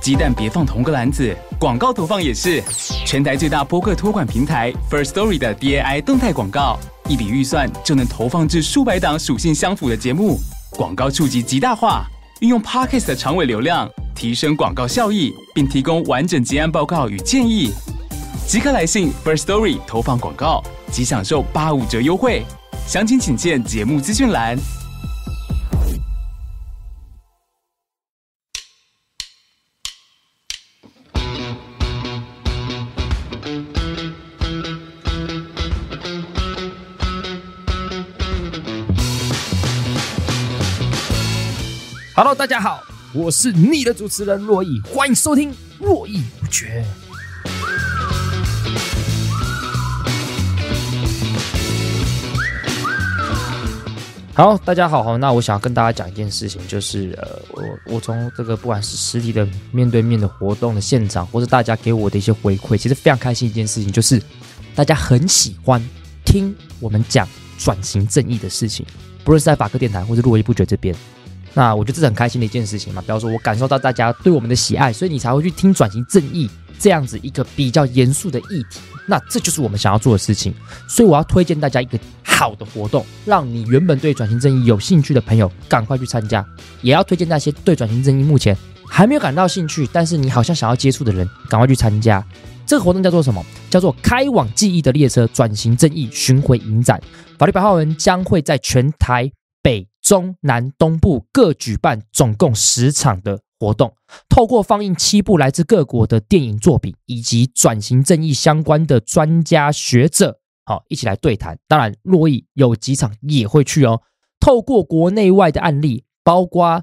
鸡蛋别放同个篮子，广告投放也是全台最大播客托管平台 First Story 的 D A I 动态广告，一笔预算就能投放至数百档属性相符的节目，广告触及极大化。运用 Podcast 的长尾流量，提升广告效益，并提供完整结案报告与建议。即刻来信 First Story 投放广告，即享受八五折优惠。详情请见节目资讯栏。Hello，大家好，我是你的主持人洛毅，欢迎收听络绎不绝。好，大家好，好，那我想要跟大家讲一件事情，就是呃，我我从这个不管是实体的面对面的活动的现场，或是大家给我的一些回馈，其实非常开心一件事情，就是大家很喜欢听我们讲转型正义的事情，不论是在法科电台，或是络绎不绝这边。那我觉得这是很开心的一件事情嘛，比方说，我感受到大家对我们的喜爱，所以你才会去听转型正义这样子一个比较严肃的议题。那这就是我们想要做的事情，所以我要推荐大家一个好的活动，让你原本对转型正义有兴趣的朋友赶快去参加，也要推荐那些对转型正义目前还没有感到兴趣，但是你好像想要接触的人赶快去参加。这个活动叫做什么？叫做开往记忆的列车——转型正义巡回影展。法律白话文将会在全台。北、中、南、东部各举办总共十场的活动，透过放映七部来自各国的电影作品，以及转型正义相关的专家学者，好一起来对谈。当然，洛伊有几场也会去哦。透过国内外的案例，包括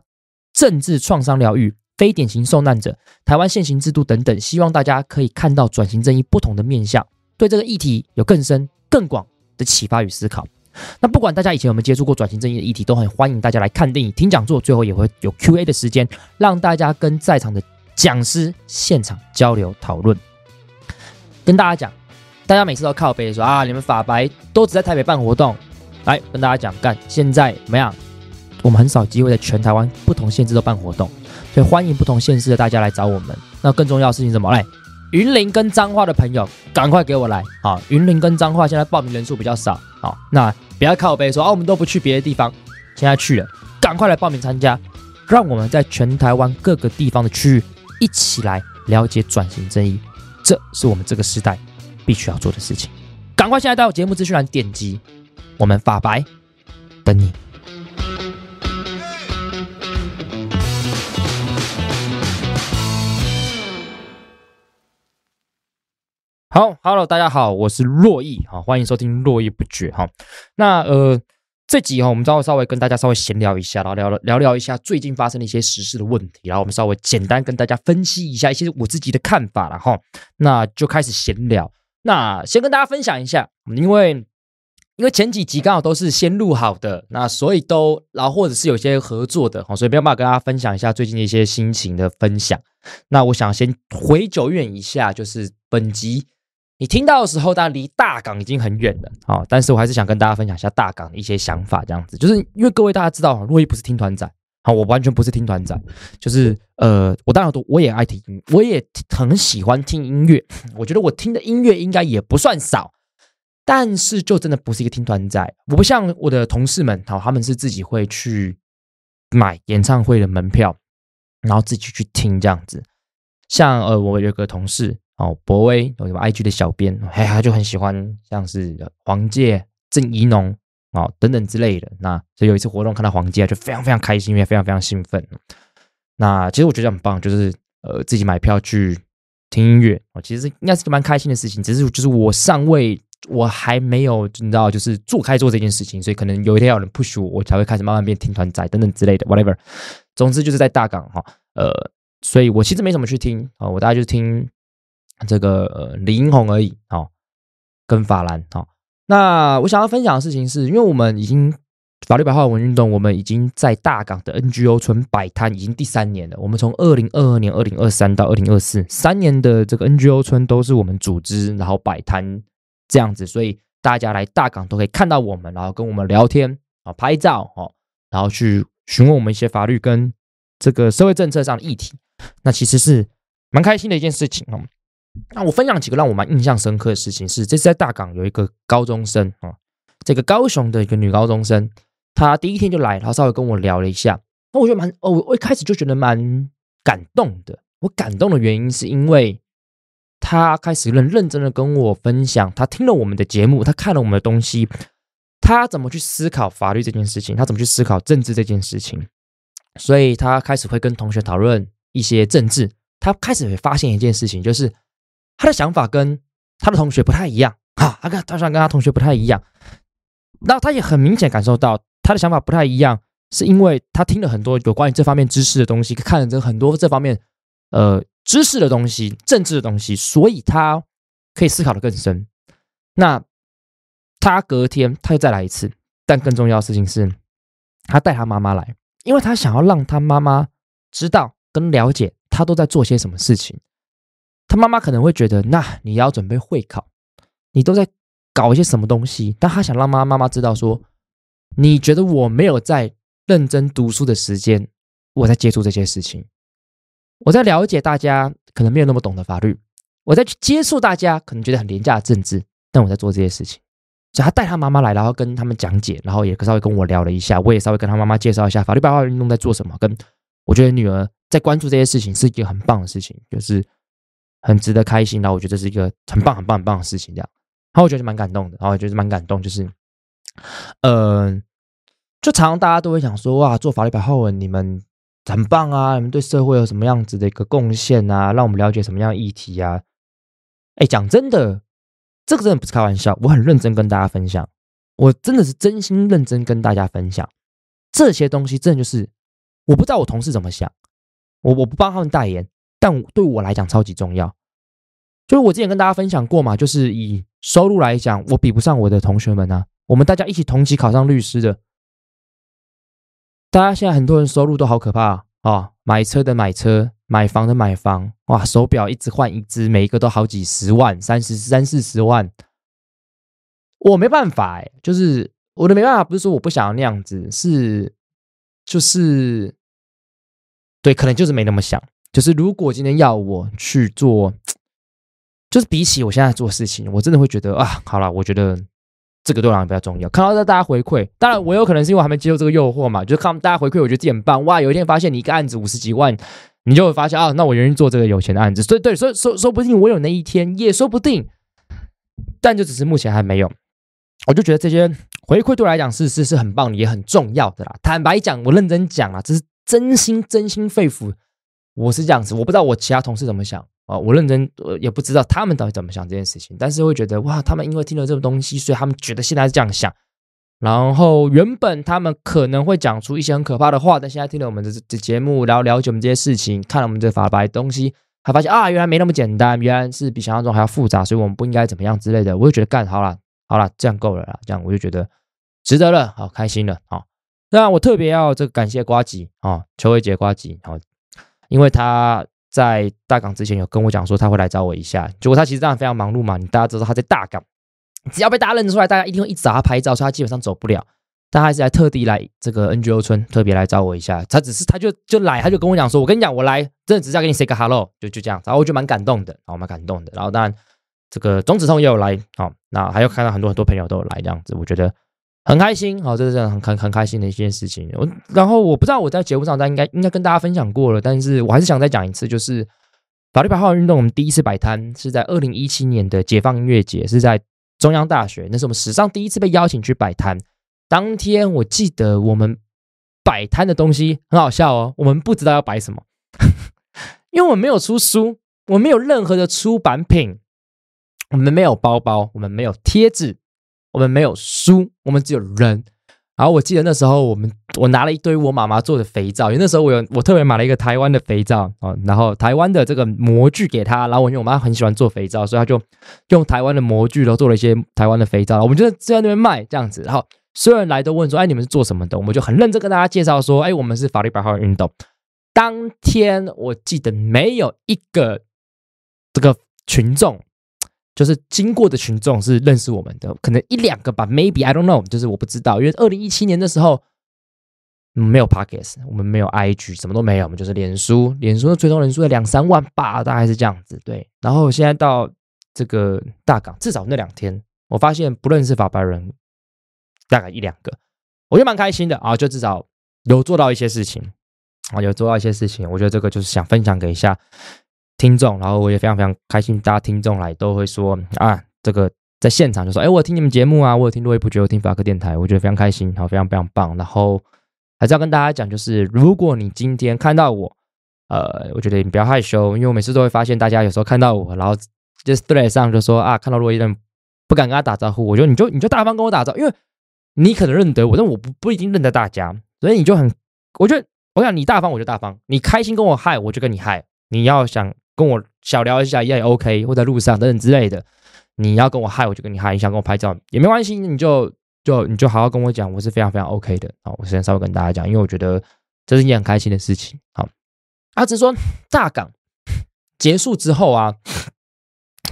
政治创伤疗愈、非典型受难者、台湾现行制度等等，希望大家可以看到转型正义不同的面向，对这个议题有更深、更广的启发与思考。那不管大家以前有没有接触过转型正义的议题，都很欢迎大家来看电影、听讲座，最后也会有 Q&A 的时间，让大家跟在场的讲师现场交流讨论。跟大家讲，大家每次都靠背说啊，你们法白都只在台北办活动，来跟大家讲，干现在怎么样？我们很少机会在全台湾不同县市都办活动，所以欢迎不同县市的大家来找我们。那更重要的事情什么来？云林跟彰化的朋友赶快给我来啊！云林跟彰化现在报名人数比较少啊，那。不要靠背说啊，我们都不去别的地方，现在去了，赶快来报名参加，让我们在全台湾各个地方的区域一起来了解转型正义，这是我们这个时代必须要做的事情。赶快现在到节目资讯栏点击，我们法白等你。好，Hello，大家好，我是洛毅，哈，欢迎收听络绎不绝，哈，那呃，这集哈，我们稍微稍微跟大家稍微闲聊一下，然后聊聊聊一下最近发生的一些时事的问题，然后我们稍微简单跟大家分析一下一些我自己的看法，然后那就开始闲聊。那先跟大家分享一下，因为因为前几集刚好都是先录好的，那所以都然后或者是有些合作的，哈，所以没有办法跟大家分享一下最近的一些心情的分享。那我想先回久远一下，就是本集。你听到的时候，大家离大港已经很远了，好，但是我还是想跟大家分享一下大港的一些想法，这样子，就是因为各位大家知道，若依不是听团仔，好，我完全不是听团仔，就是呃，我当然都我也爱听，我也很喜欢听音乐，我觉得我听的音乐应该也不算少，但是就真的不是一个听团仔，我不像我的同事们，好，他们是自己会去买演唱会的门票，然后自己去听这样子，像呃，我有个同事。哦，博威有什么 IG 的小编，嘿，他就很喜欢像是黄介、郑怡农哦等等之类的。那所以有一次活动看到黄介，就非常非常开心，也非常非常兴奋。那其实我觉得很棒，就是呃自己买票去听音乐，哦，其实应该是个蛮开心的事情。只是就是我尚未，我还没有知道，就是做开做这件事情，所以可能有一天有人 push 我，我才会开始慢慢变听团仔等等之类的，whatever。总之就是在大港哈，呃，所以我其实没什么去听啊，我大概就听。这个呃，李英红而已，哦，跟法兰，哦。那我想要分享的事情是，因为我们已经法律白话文运动，我们已经在大港的 NGO 村摆摊，已经第三年了。我们从二零二二年、二零二三到二零二四三年的这个 NGO 村都是我们组织，然后摆摊这样子，所以大家来大港都可以看到我们，然后跟我们聊天啊，拍照哦，然后去询问我们一些法律跟这个社会政策上的议题，那其实是蛮开心的一件事情哦。那我分享几个让我蛮印象深刻的事情，是这次在大港有一个高中生啊，这个高雄的一个女高中生，她第一天就来，她稍微跟我聊了一下，那我觉得蛮，哦，我我一开始就觉得蛮感动的。我感动的原因是因为她开始认认真的跟我分享，她听了我们的节目，她看了我们的东西，她怎么去思考法律这件事情，她怎么去思考政治这件事情，所以她开始会跟同学讨论一些政治，她开始会发现一件事情，就是。他的想法跟他的同学不太一样啊，他跟他想跟他同学不太一样，那他也很明显感受到他的想法不太一样，是因为他听了很多有关于这方面知识的东西，看了很多这方面呃知识的东西，政治的东西，所以他可以思考的更深。那他隔天他又再来一次，但更重要的事情是，他带他妈妈来，因为他想要让他妈妈知道跟了解他都在做些什么事情。他妈妈可能会觉得，那你要准备会考，你都在搞一些什么东西？但他想让妈妈妈知道，说你觉得我没有在认真读书的时间，我在接触这些事情，我在了解大家可能没有那么懂的法律，我在接触大家可能觉得很廉价的政治，但我在做这些事情。所以他带他妈妈来，然后跟他们讲解，然后也稍微跟我聊了一下，我也稍微跟他妈妈介绍一下法律白话运动在做什么。跟我觉得女儿在关注这些事情是一个很棒的事情，就是。很值得开心然后我觉得这是一个很棒、很棒、很棒的事情。这样，然后我觉得蛮感动的，然后我觉得蛮感动，就是，嗯，就常常大家都会想说，哇，做法律百号文，你们很棒啊，你们对社会有什么样子的一个贡献啊？让我们了解什么样议题啊？哎，讲真的，这个真的不是开玩笑，我很认真跟大家分享，我真的是真心认真跟大家分享，这些东西真的就是，我不知道我同事怎么想，我我不帮他们代言，但对我来讲超级重要。就是我之前跟大家分享过嘛，就是以收入来讲，我比不上我的同学们啊。我们大家一起同级考上律师的，大家现在很多人收入都好可怕啊！买车的买车，买房的买房，哇，手表一直换一只，每一个都好几十万，三十三四十万。我没办法哎，就是我的没办法，不是说我不想要那样子，是就是对，可能就是没那么想。就是如果今天要我去做。就是比起我现在做事情，我真的会觉得啊，好了，我觉得这个对我来讲比较重要。看到这大家回馈，当然我有可能是因为还没接受这个诱惑嘛，就看大家回馈，我觉得很棒哇！有一天发现你一个案子五十几万，你就会发现啊，那我愿意做这个有钱的案子。所以对，所以说，说不定我有那一天，也说不定。但就只是目前还没有，我就觉得这些回馈对我来讲是是是很棒也很重要的啦。坦白讲，我认真讲啊，这是真心真心肺腑，我是这样子。我不知道我其他同事怎么想。啊，我认真，我也不知道他们到底怎么想这件事情，但是会觉得哇，他们因为听了这个东西，所以他们觉得现在是这样想。然后原本他们可能会讲出一些很可怕的话，但现在听了我们的节目，然后了解我们这些事情，看了我们这法白东西，还发现啊，原来没那么简单，原来是比想象中还要复杂，所以我们不应该怎么样之类的。我就觉得，干好了，好了，这样够了啦，这样我就觉得值得了，好开心了啊！那我特别要这个感谢瓜吉啊，秋慧杰瓜吉，好，因为他。在大港之前有跟我讲说他会来找我一下，结果他其实这样非常忙碌嘛，你大家知道他在大港，只要被大家认出来，大家一定会一直找他拍照，所以他基本上走不了，他还是来特地来这个 NGO 村特别来找我一下，他只是他就就来，他就跟我讲说，我跟你讲，我来真的只是要跟你 say 个 hello，就就这样，然后我就蛮感动的，然后蛮感动的，然后当然这个钟子通也有来，好，那还有看到很多很多朋友都有来这样子，我觉得。很开心，好，这是这很很很开心的一件事情。我然后我不知道我在节目上，但应该应该跟大家分享过了。但是我还是想再讲一次，就是法律白号运动。我们第一次摆摊是在二零一七年的解放音乐节，是在中央大学。那是我们史上第一次被邀请去摆摊。当天我记得我们摆摊的东西很好笑哦，我们不知道要摆什么，因为我们没有出书，我们没有任何的出版品，我们没有包包，我们没有贴纸。我们没有书，我们只有人。然后我记得那时候，我们我拿了一堆我妈妈做的肥皂，因为那时候我有我特别买了一个台湾的肥皂啊，然后台湾的这个模具给她。然后我因为我妈很喜欢做肥皂，所以她就用台湾的模具然后做了一些台湾的肥皂。我们就在那边卖这样子。然后所有人来都问说：“哎，你们是做什么的？”我们就很认真跟大家介绍说：“哎，我们是法律白话运动。”当天我记得没有一个这个群众。就是经过的群众是认识我们的，可能一两个吧，maybe I don't know，就是我不知道，因为二零一七年的时候没有 pockets，我们没有 IG，什么都没有，我们就是脸书，脸书的追踪人数两三万吧，大概是这样子。对，然后现在到这个大港，至少那两天，我发现不认识法白人大概一两个，我觉得蛮开心的啊，就至少有做到一些事情啊，有做到一些事情，我觉得这个就是想分享给一下。听众，然后我也非常非常开心，大家听众来都会说啊，这个在现场就说，哎，我听你们节目啊，我有听若一不觉，我听法科电台，我觉得非常开心，然后非常非常棒。然后还是要跟大家讲，就是如果你今天看到我，呃，我觉得你不要害羞，因为我每次都会发现大家有时候看到我，然后就私底下上就说啊，看到洛伊但不敢跟他打招呼，我觉得你就你就大方跟我打招呼，因为你可能认得我，但我不不一定认得大家，所以你就很，我觉得我想你大方我就大方，你开心跟我嗨我就跟你嗨，你要想。跟我小聊一下也 OK，或在路上等等之类的，你要跟我嗨，我就跟你嗨。你想跟我拍照也没关系，你就就你就好好跟我讲，我是非常非常 OK 的啊！我先稍微跟大家讲，因为我觉得这是一件很开心的事情。好，阿直说炸港结束之后啊，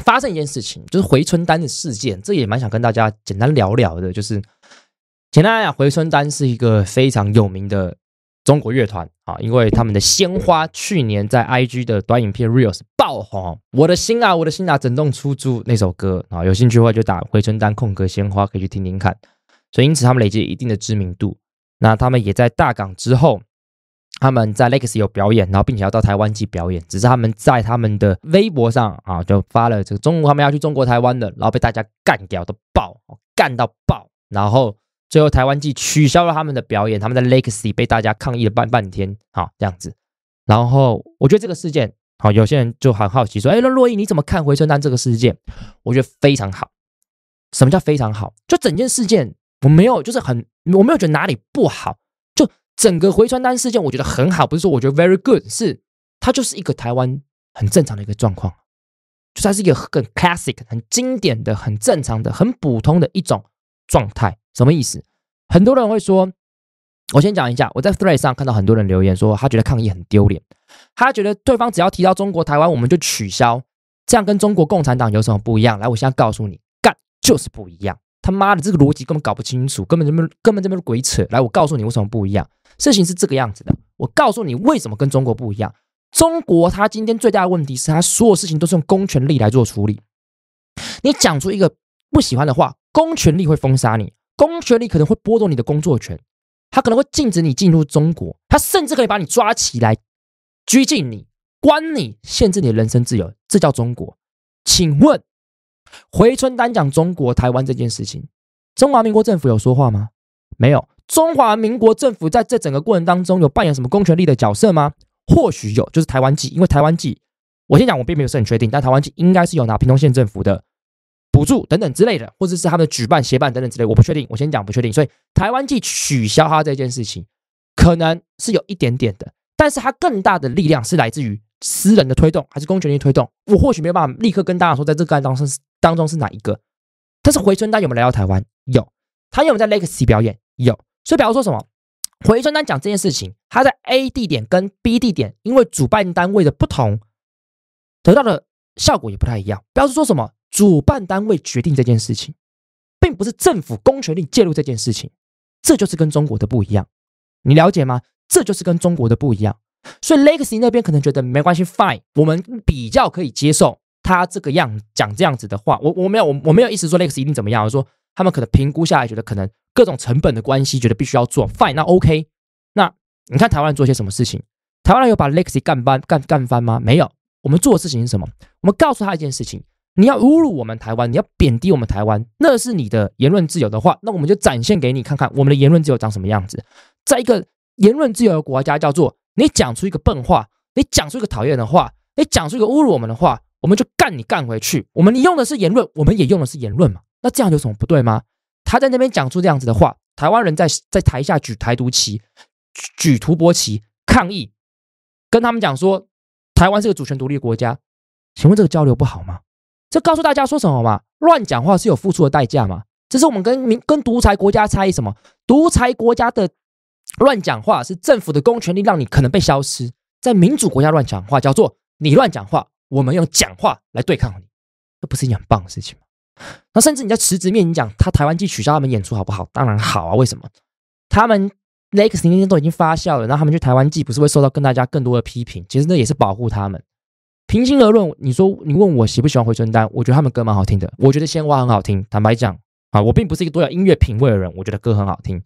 发生一件事情，就是回春丹的事件，这也蛮想跟大家简单聊聊的。就是简单来讲，回春丹是一个非常有名的。中国乐团啊，因为他们的鲜花去年在 IG 的短影片 reels 爆红，我的心啊，我的心啊，整栋出租那首歌，啊，有兴趣的话就打回春丹空格鲜花可以去听听看，所以因此他们累积一定的知名度，那他们也在大港之后，他们在 l e x 有表演，然后并且要到台湾去表演，只是他们在他们的微博上啊就发了这个中午他们要去中国台湾的，然后被大家干掉都爆干到爆，然后。最后，台湾记取消了他们的表演，他们在 Legacy 被大家抗议了半半天，好这样子。然后，我觉得这个事件，好，有些人就很好奇说：“哎，洛伊，你怎么看回传单这个事件？”我觉得非常好。什么叫非常好？就整件事件，我没有，就是很，我没有觉得哪里不好。就整个回传单事件，我觉得很好。不是说我觉得 very good，是它就是一个台湾很正常的一个状况，就它是一个很 classic、很经典的、很正常的、很普通的一种。状态什么意思？很多人会说，我先讲一下。我在 Thread 上看到很多人留言说，他觉得抗议很丢脸，他觉得对方只要提到中国台湾，我们就取消，这样跟中国共产党有什么不一样？来，我现在告诉你，干就是不一样。他妈的，这个逻辑根本搞不清楚，根本这边根本这边鬼扯。来，我告诉你为什么不一样。事情是这个样子的，我告诉你为什么跟中国不一样。中国他今天最大的问题是，他所有事情都是用公权力来做处理。你讲出一个不喜欢的话。公权力会封杀你，公权力可能会剥夺你的工作权，他可能会禁止你进入中国，他甚至可以把你抓起来，拘禁你，关你，限制你的人身自由，这叫中国。请问，回春丹讲中国台湾这件事情，中华民国政府有说话吗？没有。中华民国政府在这整个过程当中有扮演什么公权力的角色吗？或许有，就是台湾籍，因为台湾籍，我先讲，我并没有是很确定，但台湾籍应该是有拿屏东县政府的。补助等等之类的，或者是他们的举办协办等等之类，我不确定，我先讲不确定。所以台湾既取消它这件事情，可能是有一点点的，但是它更大的力量是来自于私人的推动，还是公权力推动？我或许没有办法立刻跟大家说，在这个案当中当中是哪一个。但是回春丹有没有来到台湾？有，他有没有在 Legacy 表演？有。所以，比如说什么回春丹讲这件事情，他在 A 地点跟 B 地点，因为主办单位的不同，得到的效果也不太一样。表示说什么。主办单位决定这件事情，并不是政府公权力介入这件事情，这就是跟中国的不一样，你了解吗？这就是跟中国的不一样。所以 l e g a c y 那边可能觉得没关系，Fine，我们比较可以接受他这个样讲这样子的话。我我没有我我没有意思说 l e g a c y 一定怎么样，我说他们可能评估下来觉得可能各种成本的关系，觉得必须要做 Fine，那 OK。那你看台湾做些什么事情？台湾有把 l e g a c y 干翻干干翻吗？没有。我们做的事情是什么？我们告诉他一件事情。你要侮辱我们台湾，你要贬低我们台湾，那是你的言论自由的话，那我们就展现给你看看我们的言论自由长什么样子。在一个言论自由的国家，叫做你讲出一个笨话，你讲出一个讨厌的话，你讲出一个侮辱我们的话，我们就干你干回去。我们你用的是言论，我们也用的是言论嘛，那这样有什么不对吗？他在那边讲出这样子的话，台湾人在在台下举台独旗、举图博旗抗议，跟他们讲说台湾是个主权独立国家，请问这个交流不好吗？就告诉大家说什么嘛？乱讲话是有付出的代价嘛？这是我们跟民跟独裁国家差异什么？独裁国家的乱讲话是政府的公权力让你可能被消失，在民主国家乱讲话叫做你乱讲话，我们用讲话来对抗你，这不是一件很棒的事情。那甚至你在辞职面，你讲他台湾剧取消他们演出好不好？当然好啊，为什么？他们 Lex 今天都已经发酵了，然后他们去台湾记不是会受到更大家更多的批评？其实那也是保护他们。平心而论，你说你问我喜不喜欢回春丹？我觉得他们歌蛮好听的。我觉得鲜花很好听。坦白讲，啊，我并不是一个多少音乐品味的人。我觉得歌很好听。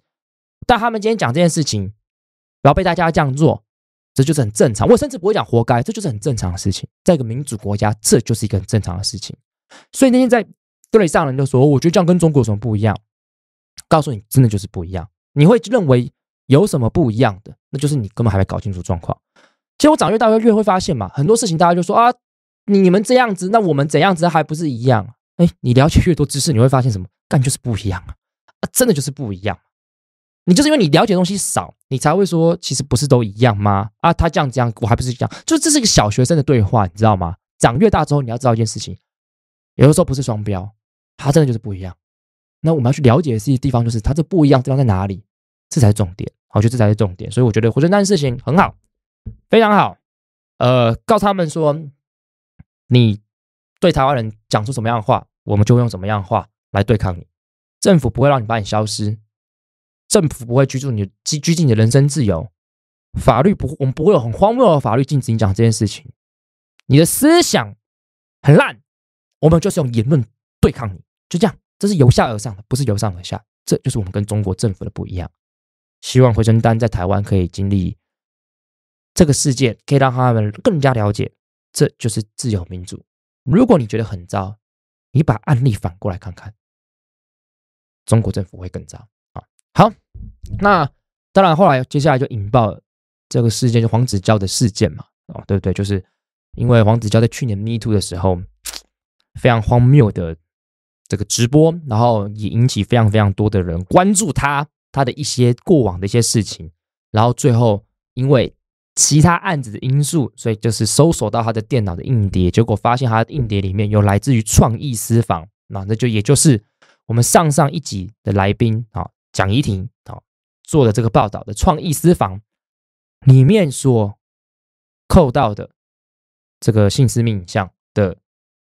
但他们今天讲这件事情，然后被大家这样做，这就是很正常。我甚至不会讲活该，这就是很正常的事情。在一个民主国家，这就是一个很正常的事情。所以那天在对上人就说，我觉得这样跟中国有什么不一样？告诉你，真的就是不一样。你会认为有什么不一样的，那就是你根本还没搞清楚状况。其实我长越大，越会发现嘛，很多事情大家就说啊，你们这样子，那我们怎样子还不是一样？哎，你了解越多知识，你会发现什么？但就是不一样啊，真的就是不一样。你就是因为你了解东西少，你才会说其实不是都一样吗？啊，他这样这样，我还不是这样，就这是一个小学生的对话，你知道吗？长越大之后，你要知道一件事情，有的时候不是双标，他真的就是不一样。那我们要去了解的是地方，就是他这不一样地方在哪里，这才是重点。好，我觉得这才是重点。所以我觉得活存单事情很好。非常好，呃，告他们说，你对台湾人讲出什么样的话，我们就用什么样话来对抗你。政府不会让你把你消失，政府不会拘住你拘禁你的人身自由，法律不，我们不会有很荒谬的法律禁止你讲这件事情。你的思想很烂，我们就是用言论对抗你，就这样。这是由下而上的，不是由上而下。这就是我们跟中国政府的不一样。希望回程丹在台湾可以经历。这个事件可以让他们更加了解，这就是自由民主。如果你觉得很糟，你把案例反过来看看，中国政府会更糟啊。好，那当然后来接下来就引爆这个事件，就黄子佼的事件嘛，哦对不对？就是因为黄子佼在去年 Me Too 的时候 非常荒谬的这个直播，然后也引起非常非常多的人关注他，他的一些过往的一些事情，然后最后因为。其他案子的因素，所以就是搜索到他的电脑的硬碟，结果发现他的硬碟里面有来自于创意私房，那那就也就是我们上上一集的来宾啊，蒋怡婷啊做的这个报道的创意私房里面所扣到的这个性私密影像的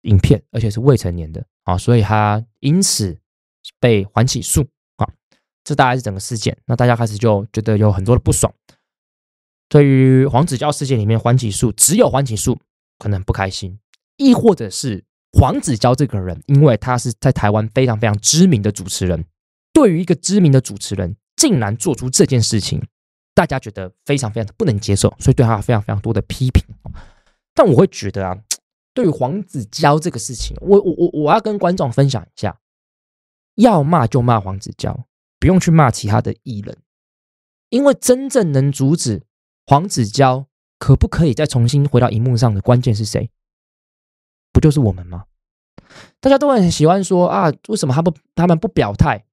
影片，而且是未成年的啊，所以他因此被还起诉啊，这大概是整个事件。那大家开始就觉得有很多的不爽。对于黄子佼事件里面，黄启树只有黄启树可能不开心，亦或者是黄子佼这个人，因为他是在台湾非常非常知名的主持人，对于一个知名的主持人竟然做出这件事情，大家觉得非常非常不能接受，所以对他非常非常多的批评。但我会觉得啊，对于黄子佼这个事情，我我我我要跟观众分享一下，要骂就骂黄子佼，不用去骂其他的艺人，因为真正能阻止。黄子佼可不可以再重新回到荧幕上的关键是谁？不就是我们吗？大家都很喜欢说啊，为什么他不他们不表态？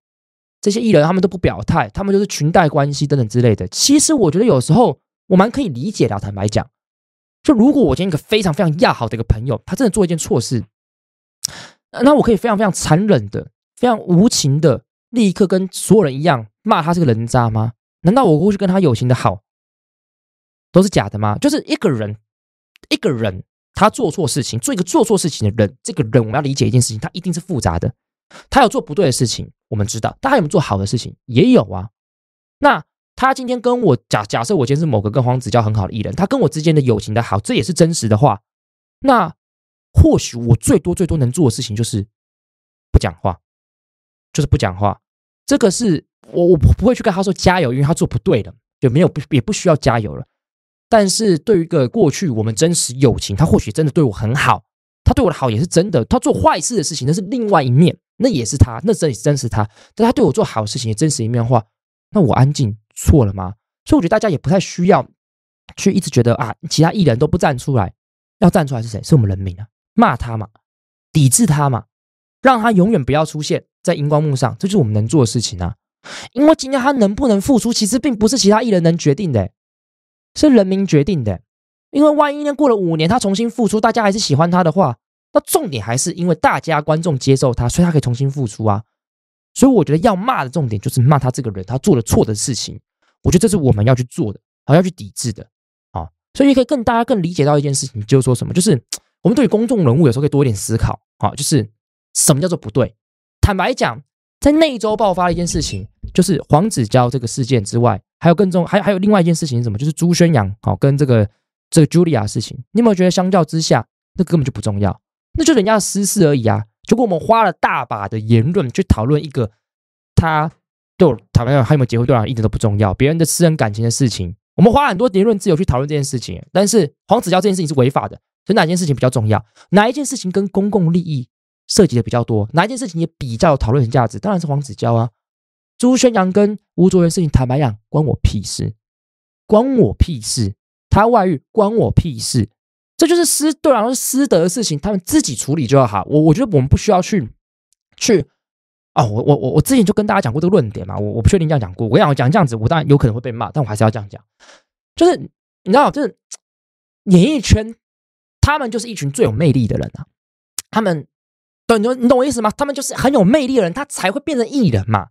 这些艺人他们都不表态，他们就是裙带关系等等之类的。其实我觉得有时候我蛮可以理解的，坦白讲，就如果我今天一个非常非常要好的一个朋友，他真的做一件错事，那我可以非常非常残忍的、非常无情的，立刻跟所有人一样骂他这个人渣吗？难道我过去跟他友情的好？都是假的吗？就是一个人，一个人，他做错事情，做一个做错事情的人，这个人我们要理解一件事情，他一定是复杂的。他有做不对的事情，我们知道，他有没有做好的事情，也有啊。那他今天跟我假假设，我今天是某个跟黄子佼很好的艺人，他跟我之间的友情的好，这也是真实的话。那或许我最多最多能做的事情就是不讲话，就是不讲话。这个是我我不会去跟他说加油，因为他做不对的就没有不也不需要加油了。但是对于一个过去我们真实友情，他或许真的对我很好，他对我的好也是真的。他做坏事的事情那是另外一面，那也是他，那也是真实他。但他对我做好事情，也真实一面的话，那我安静错了吗？所以我觉得大家也不太需要去一直觉得啊，其他艺人都不站出来，要站出来是谁？是我们人民啊，骂他嘛，抵制他嘛，让他永远不要出现在荧光幕上，这就是我们能做的事情啊。因为今天他能不能复出，其实并不是其他艺人能决定的。是人民决定的，因为万一呢过了五年他重新复出，大家还是喜欢他的话，那重点还是因为大家观众接受他，所以他可以重新复出啊。所以我觉得要骂的重点就是骂他这个人，他做了错的事情。我觉得这是我们要去做的，好要去抵制的啊。所以也可以更大家更理解到一件事情，就是说什么，就是我们对于公众人物有时候可以多一点思考啊。就是什么叫做不对？坦白讲，在那一周爆发了一件事情，就是黄子佼这个事件之外。还有更重，还还有另外一件事情是什么？就是朱宣阳，好跟这个这个 Julia 的事情，你有没有觉得相较之下，那根本就不重要，那就人家的私事而已啊。结果我们花了大把的言论去讨论一个他对讨论他有没有结婚，对啊，一点都不重要。别人的私人感情的事情，我们花很多言论自由去讨论这件事情。但是黄子佼这件事情是违法的，所以哪件事情比较重要？哪一件事情跟公共利益涉及的比较多？哪一件事情也比较有讨论价值？当然是黄子佼啊。朱宣阳跟吴卓源事情坦白讲，关我屁事，关我屁事，他外遇关我屁事，这就是私对啊，是私德的事情，他们自己处理就好。我我觉得我们不需要去去啊，我我我我之前就跟大家讲过这个论点嘛，我我不确定这样讲过，我讲讲这样子，我当然有可能会被骂，但我还是要这样讲，就是你知道，就是演艺圈，他们就是一群最有魅力的人啊，他们，懂你懂我意思吗？他们就是很有魅力的人，他才会变成艺人嘛。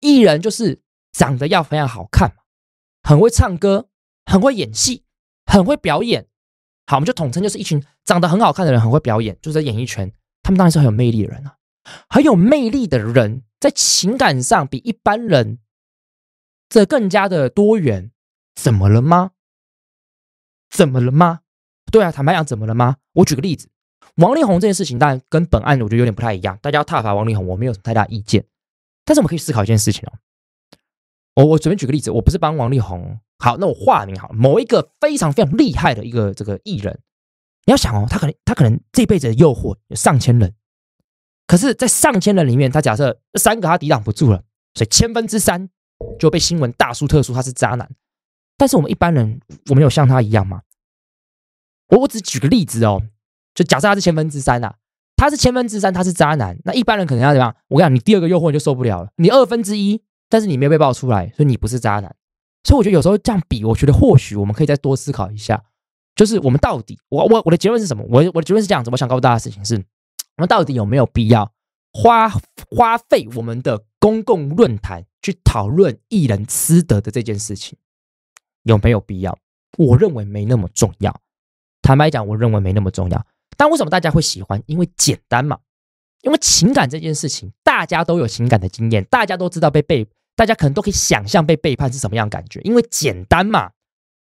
艺人就是长得要非常好看，很会唱歌，很会演戏，很会表演。好，我们就统称就是一群长得很好看的人，很会表演，就是演艺圈。他们当然是很有魅力的人啊，很有魅力的人，在情感上比一般人这更加的多元。怎么了吗？怎么了吗？对啊，坦白讲，怎么了吗？我举个例子，王力宏这件事情，当然跟本案我觉得有点不太一样。大家要挞伐王力宏，我没有什么太大意见。但是我们可以思考一件事情哦，我我随便举个例子，我不是帮王力宏，好，那我化名好，某一个非常非常厉害的一个这个艺人，你要想哦，他可能他可能这辈子的诱惑有上千人，可是，在上千人里面，他假设三个他抵挡不住了，所以千分之三就被新闻大书特书他是渣男。但是我们一般人，我们有像他一样吗？我我只举个例子哦，就假设他是千分之三啊。他是千分之三，他是渣男。那一般人可能要怎么样？我跟你讲，你第二个诱惑你就受不了了。你二分之一，但是你没有被爆出来，所以你不是渣男。所以我觉得有时候这样比，我觉得或许我们可以再多思考一下。就是我们到底，我我我的结论是什么？我我的结论是这样子。我想告诉大家的事情是：我们到底有没有必要花花费我们的公共论坛去讨论艺人私德的这件事情？有没有必要？我认为没那么重要。坦白讲，我认为没那么重要。但为什么大家会喜欢？因为简单嘛，因为情感这件事情，大家都有情感的经验，大家都知道被背，大家可能都可以想象被背叛是什么样感觉。因为简单嘛，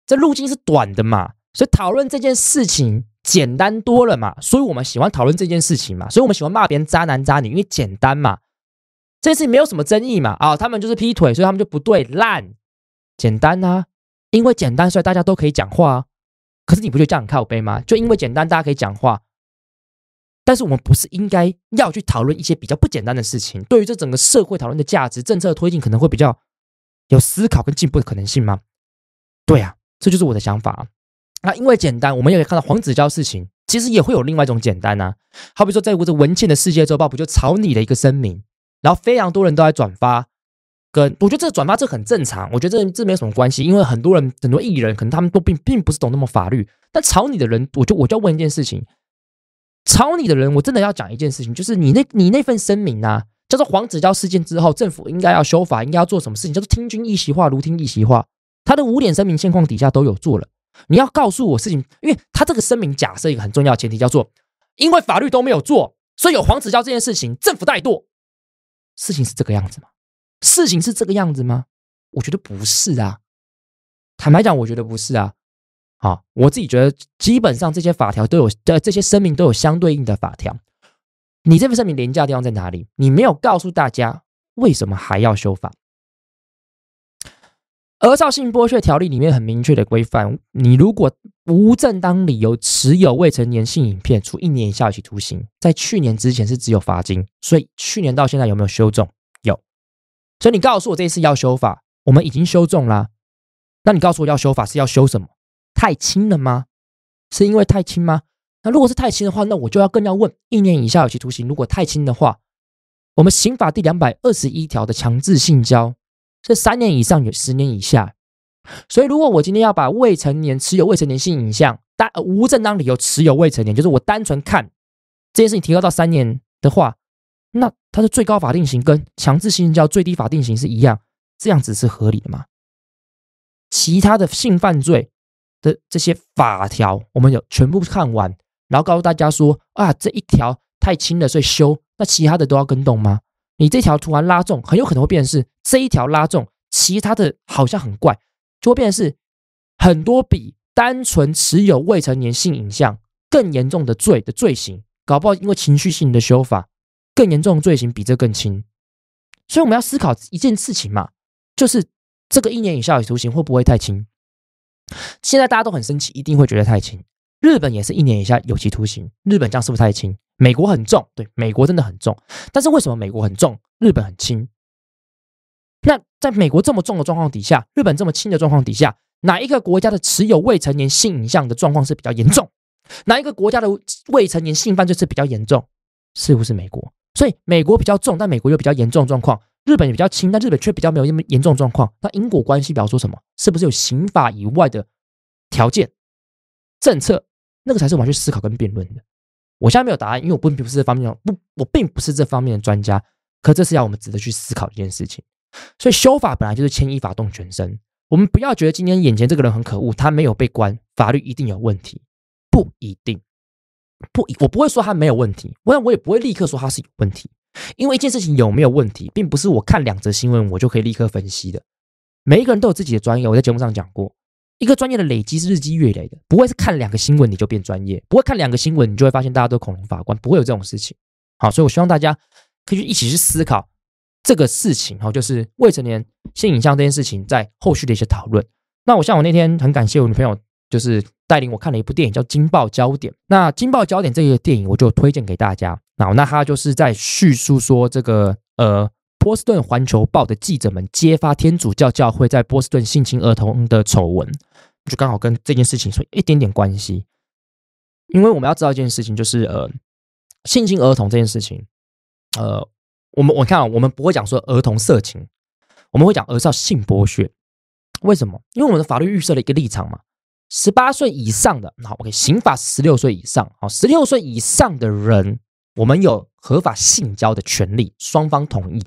这路径是短的嘛，所以讨论这件事情简单多了嘛，所以我们喜欢讨论这件事情嘛，所以我们喜欢骂别人渣男渣女，因为简单嘛，这件事情没有什么争议嘛，啊，他们就是劈腿，所以他们就不对烂，简单啊，因为简单，所以大家都可以讲话。可是你不觉得这样很靠背吗？就因为简单，大家可以讲话。但是我们不是应该要去讨论一些比较不简单的事情？对于这整个社会讨论的价值、政策的推进，可能会比较有思考跟进步的可能性吗？对啊，这就是我的想法。那因为简单，我们也可以看到黄子佼事情，其实也会有另外一种简单呢。好比说，在这文茜的世界周报，不就草拟了一个声明，然后非常多人都在转发。跟我觉得这个转发这很正常，我觉得这这没有什么关系，因为很多人很多艺人可能他们都并并不是懂那么法律。但吵你的人，我就我就要问一件事情：吵你的人，我真的要讲一件事情，就是你那你那份声明啊，叫做黄子佼事件之后，政府应该要修法，应该要做什么事情？叫做听君一席话，如听一席话。他的五点声明现况底下都有做了。你要告诉我事情，因为他这个声明假设一个很重要的前提，叫做因为法律都没有做，所以有黄子佼这件事情，政府怠惰。事情是这个样子吗？事情是这个样子吗？我觉得不是啊。坦白讲，我觉得不是啊。好，我自己觉得基本上这些法条都有，呃，这些声明都有相对应的法条。你这份声明廉价地方在哪里？你没有告诉大家为什么还要修法。而《绍兴剥削条例》里面很明确的规范，你如果无正当理由持有未成年性影片，处一年以下有期徒刑。在去年之前是只有罚金，所以去年到现在有没有修正？所以你告诉我这一次要修法，我们已经修重了。那你告诉我要修法是要修什么？太轻了吗？是因为太轻吗？那如果是太轻的话，那我就要更要问：一年以下有期徒刑，如果太轻的话，我们刑法第两百二十一条的强制性交是三年以上、有十年以下。所以如果我今天要把未成年持有未成年性影像单无正当理由持有未成年，就是我单纯看这件事情，提高到三年的话。那它的最高法定刑跟强制性交最低法定刑是一样，这样子是合理的吗？其他的性犯罪的这些法条，我们有全部看完，然后告诉大家说啊，这一条太轻了，所以修。那其他的都要跟动吗？你这条突然拉重，很有可能会变成是这一条拉重，其他的好像很怪，就会变成是很多比单纯持有未成年性影像更严重的罪的罪行，搞不好因为情绪性的修法。更严重的罪行比这更轻，所以我们要思考一件事情嘛，就是这个一年以下的徒刑会不会太轻？现在大家都很生气，一定会觉得太轻。日本也是一年以下有期徒刑，日本这样是不是太轻？美国很重，对，美国真的很重。但是为什么美国很重，日本很轻？那在美国这么重的状况底下，日本这么轻的状况底下，哪一个国家的持有未成年性影像的状况是比较严重？哪一个国家的未成年性犯罪是比较严重？是不是美国？所以美国比较重，但美国又比较严重状况；日本也比较轻，但日本却比较没有那么严重状况。那因果关系表示说什么？是不是有刑法以外的条件政策？那个才是我们去思考跟辩论的。我现在没有答案，因为我并不是这方面不，我并不是这方面的专家。可这是要我们值得去思考一件事情。所以修法本来就是牵一发动全身。我们不要觉得今天眼前这个人很可恶，他没有被关，法律一定有问题？不一定。不，我不会说他没有问题，想我也不会立刻说他是有问题。因为一件事情有没有问题，并不是我看两则新闻我就可以立刻分析的。每一个人都有自己的专业，我在节目上讲过，一个专业的累积是日积月累的，不会是看两个新闻你就变专业，不会看两个新闻你就会发现大家都恐龙法官，不会有这种事情。好，所以我希望大家可以去一起去思考这个事情，哈，就是未成年性影像这件事情在后续的一些讨论。那我像我那天很感谢我女朋友。就是带领我看了一部电影，叫《惊爆焦点》。那《惊爆焦点》这个电影，我就推荐给大家。好，那他就是在叙述说，这个呃，波士顿环球报的记者们揭发天主教教会在波士顿性侵儿童的丑闻，就刚好跟这件事情所一点点关系。因为我们要知道一件事情，就是呃，性侵儿童这件事情，呃，我们我看我们不会讲说儿童色情，我们会讲而是性剥削。为什么？因为我们的法律预设了一个立场嘛。十八岁以上的，那 OK，刑法十六岁以上，好，十六岁以上的人，我们有合法性交的权利，双方同意。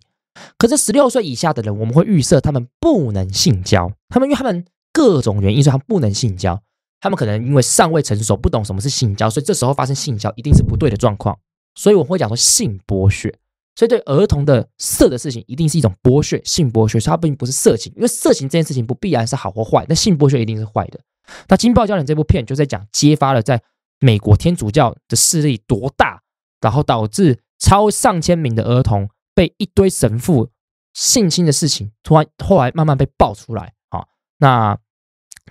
可是十六岁以下的人，我们会预设他们不能性交，他们因为他们各种原因，所以他们不能性交。他们可能因为尚未成熟，不懂什么是性交，所以这时候发生性交一定是不对的状况。所以我会讲说性剥削。所以对儿童的色的事情，一定是一种剥削，性剥削。所以它并不是色情，因为色情这件事情不必然是好或坏，但性剥削一定是坏的。那《金爆教练》这部片就在讲揭发了在美国天主教的势力多大，然后导致超上千名的儿童被一堆神父性侵的事情，突然后来慢慢被爆出来啊！那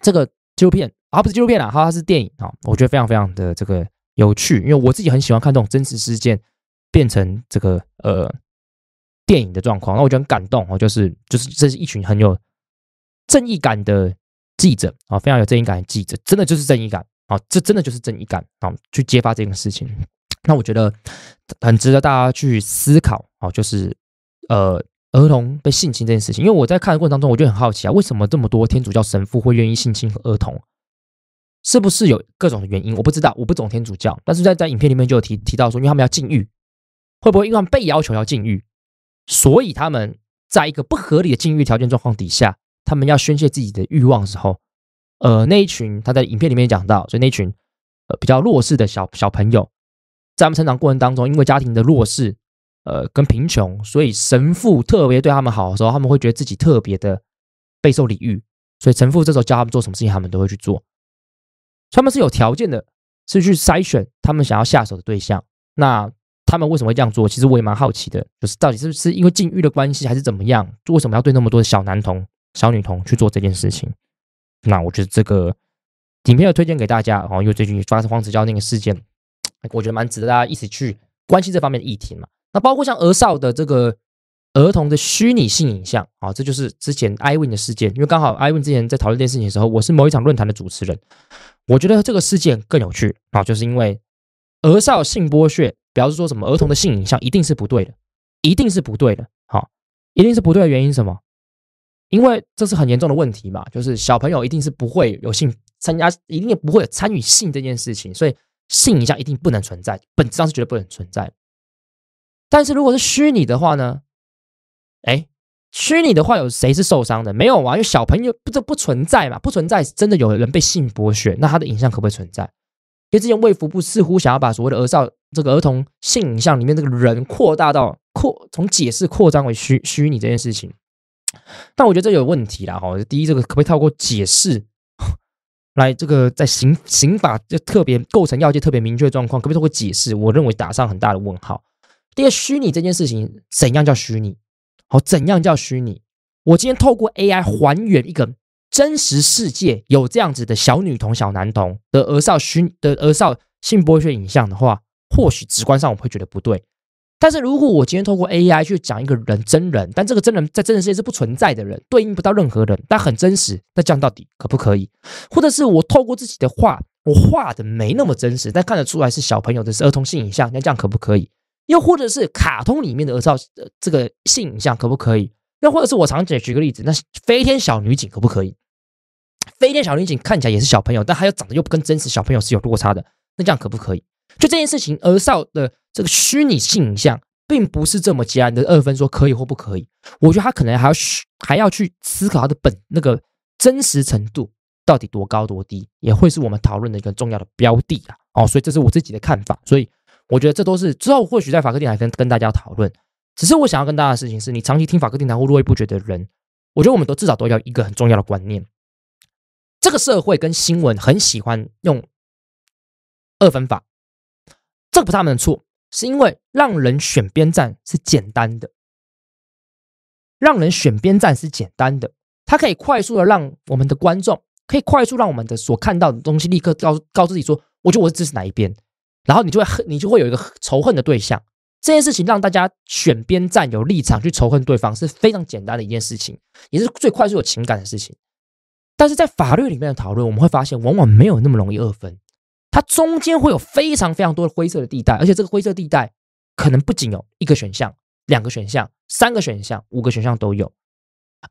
这个纪录片啊，不是纪录片啦，它是电影啊，我觉得非常非常的这个有趣，因为我自己很喜欢看这种真实事件变成这个呃电影的状况，那我觉得很感动哦，就是就是这是一群很有正义感的。记者啊，非常有正义感的记者，真的就是正义感啊！这真的就是正义感啊！去揭发这件事情，那我觉得很值得大家去思考啊，就是呃，儿童被性侵这件事情，因为我在看的过程当中，我就很好奇啊，为什么这么多天主教神父会愿意性侵儿童？是不是有各种原因？我不知道，我不懂天主教，但是在在影片里面就有提提到说，因为他们要禁欲，会不会因为被要求要禁欲，所以他们在一个不合理的禁欲条件状况底下？他们要宣泄自己的欲望时候，呃，那一群他在影片里面讲到，所以那一群呃比较弱势的小小朋友，在他们成长过程当中，因为家庭的弱势，呃，跟贫穷，所以神父特别对他们好的时候，他们会觉得自己特别的备受礼遇，所以神父这时候教他们做什么事情，他们都会去做。他们是有条件的，是去筛选他们想要下手的对象。那他们为什么会这样做？其实我也蛮好奇的，就是到底是不是因为禁欲的关系，还是怎么样？为什么要对那么多的小男童？小女童去做这件事情，那我觉得这个影片要推荐给大家哦，因为最近发生黄子佼那个事件，我觉得蛮值得大家一起去关心这方面的议题嘛。那包括像鹅少的这个儿童的虚拟性影像啊，这就是之前 i w i n 的事件，因为刚好 i w i n 之前在讨论这件事情的时候，我是某一场论坛的主持人，我觉得这个事件更有趣啊，就是因为鹅少性剥削，表示说什么儿童的性影像一定是不对的，一定是不对的，好，一定是不对的原因什么？因为这是很严重的问题嘛，就是小朋友一定是不会有性参加，一定不会有参与性这件事情，所以性影像一定不能存在，本质上是绝对不能存在。但是如果是虚拟的话呢？哎，虚拟的话有谁是受伤的？没有啊，因为小朋友这不存在嘛，不存在真的有人被性剥削，那他的影像可不可以存在？因为之前卫福部似乎想要把所谓的儿少这个儿童性影像里面这个人扩大到扩从解释扩张为虚虚拟这件事情。但我觉得这有问题啦，哈！第一，这个可不可以透过解释来，这个在刑刑法就特别构成要件特别明确状况，可不可以透过解释？我认为打上很大的问号。第二，虚拟这件事情，怎样叫虚拟？好，怎样叫虚拟？我今天透过 AI 还原一个真实世界有这样子的小女童、小男童的儿少虚的儿少性剥削影像的话，或许直观上我会觉得不对。但是如果我今天透过 A I 去讲一个人真人，但这个真人在真实世界是不存在的人，对应不到任何人，但很真实，那这样到底可不可以？或者是我透过自己的画，我画的没那么真实，但看得出来是小朋友的儿童性影像，那这样可不可以？又或者是卡通里面的儿童这个性影像可不可以？又或者是我常举举个例子，那飞天小女警可不可以？飞天小女警看起来也是小朋友，但他又长得又不跟真实小朋友是有落差的，那这样可不可以？就这件事情，而少的这个虚拟性影像，并不是这么简单。的二分说可以或不可以，我觉得他可能还要需还要去思考他的本那个真实程度到底多高多低，也会是我们讨论的一个重要的标的啊。哦，所以这是我自己的看法。所以我觉得这都是之后或许在法克电台跟跟大家讨论。只是我想要跟大家的事情是，你长期听法克电台或络绎不绝的人，我觉得我们都至少都要一个很重要的观念：这个社会跟新闻很喜欢用二分法。这不是他们的错，是因为让人选边站是简单的，让人选边站是简单的，它可以快速的让我们的观众，可以快速让我们的所看到的东西立刻告告诉自己说，我觉得我支持哪一边，然后你就会恨，你就会有一个仇恨的对象，这件事情让大家选边站有立场去仇恨对方是非常简单的一件事情，也是最快速有情感的事情，但是在法律里面的讨论，我们会发现往往没有那么容易二分。它中间会有非常非常多的灰色的地带，而且这个灰色地带可能不仅有一个选项、两个选项、三个选项、五个选项都有，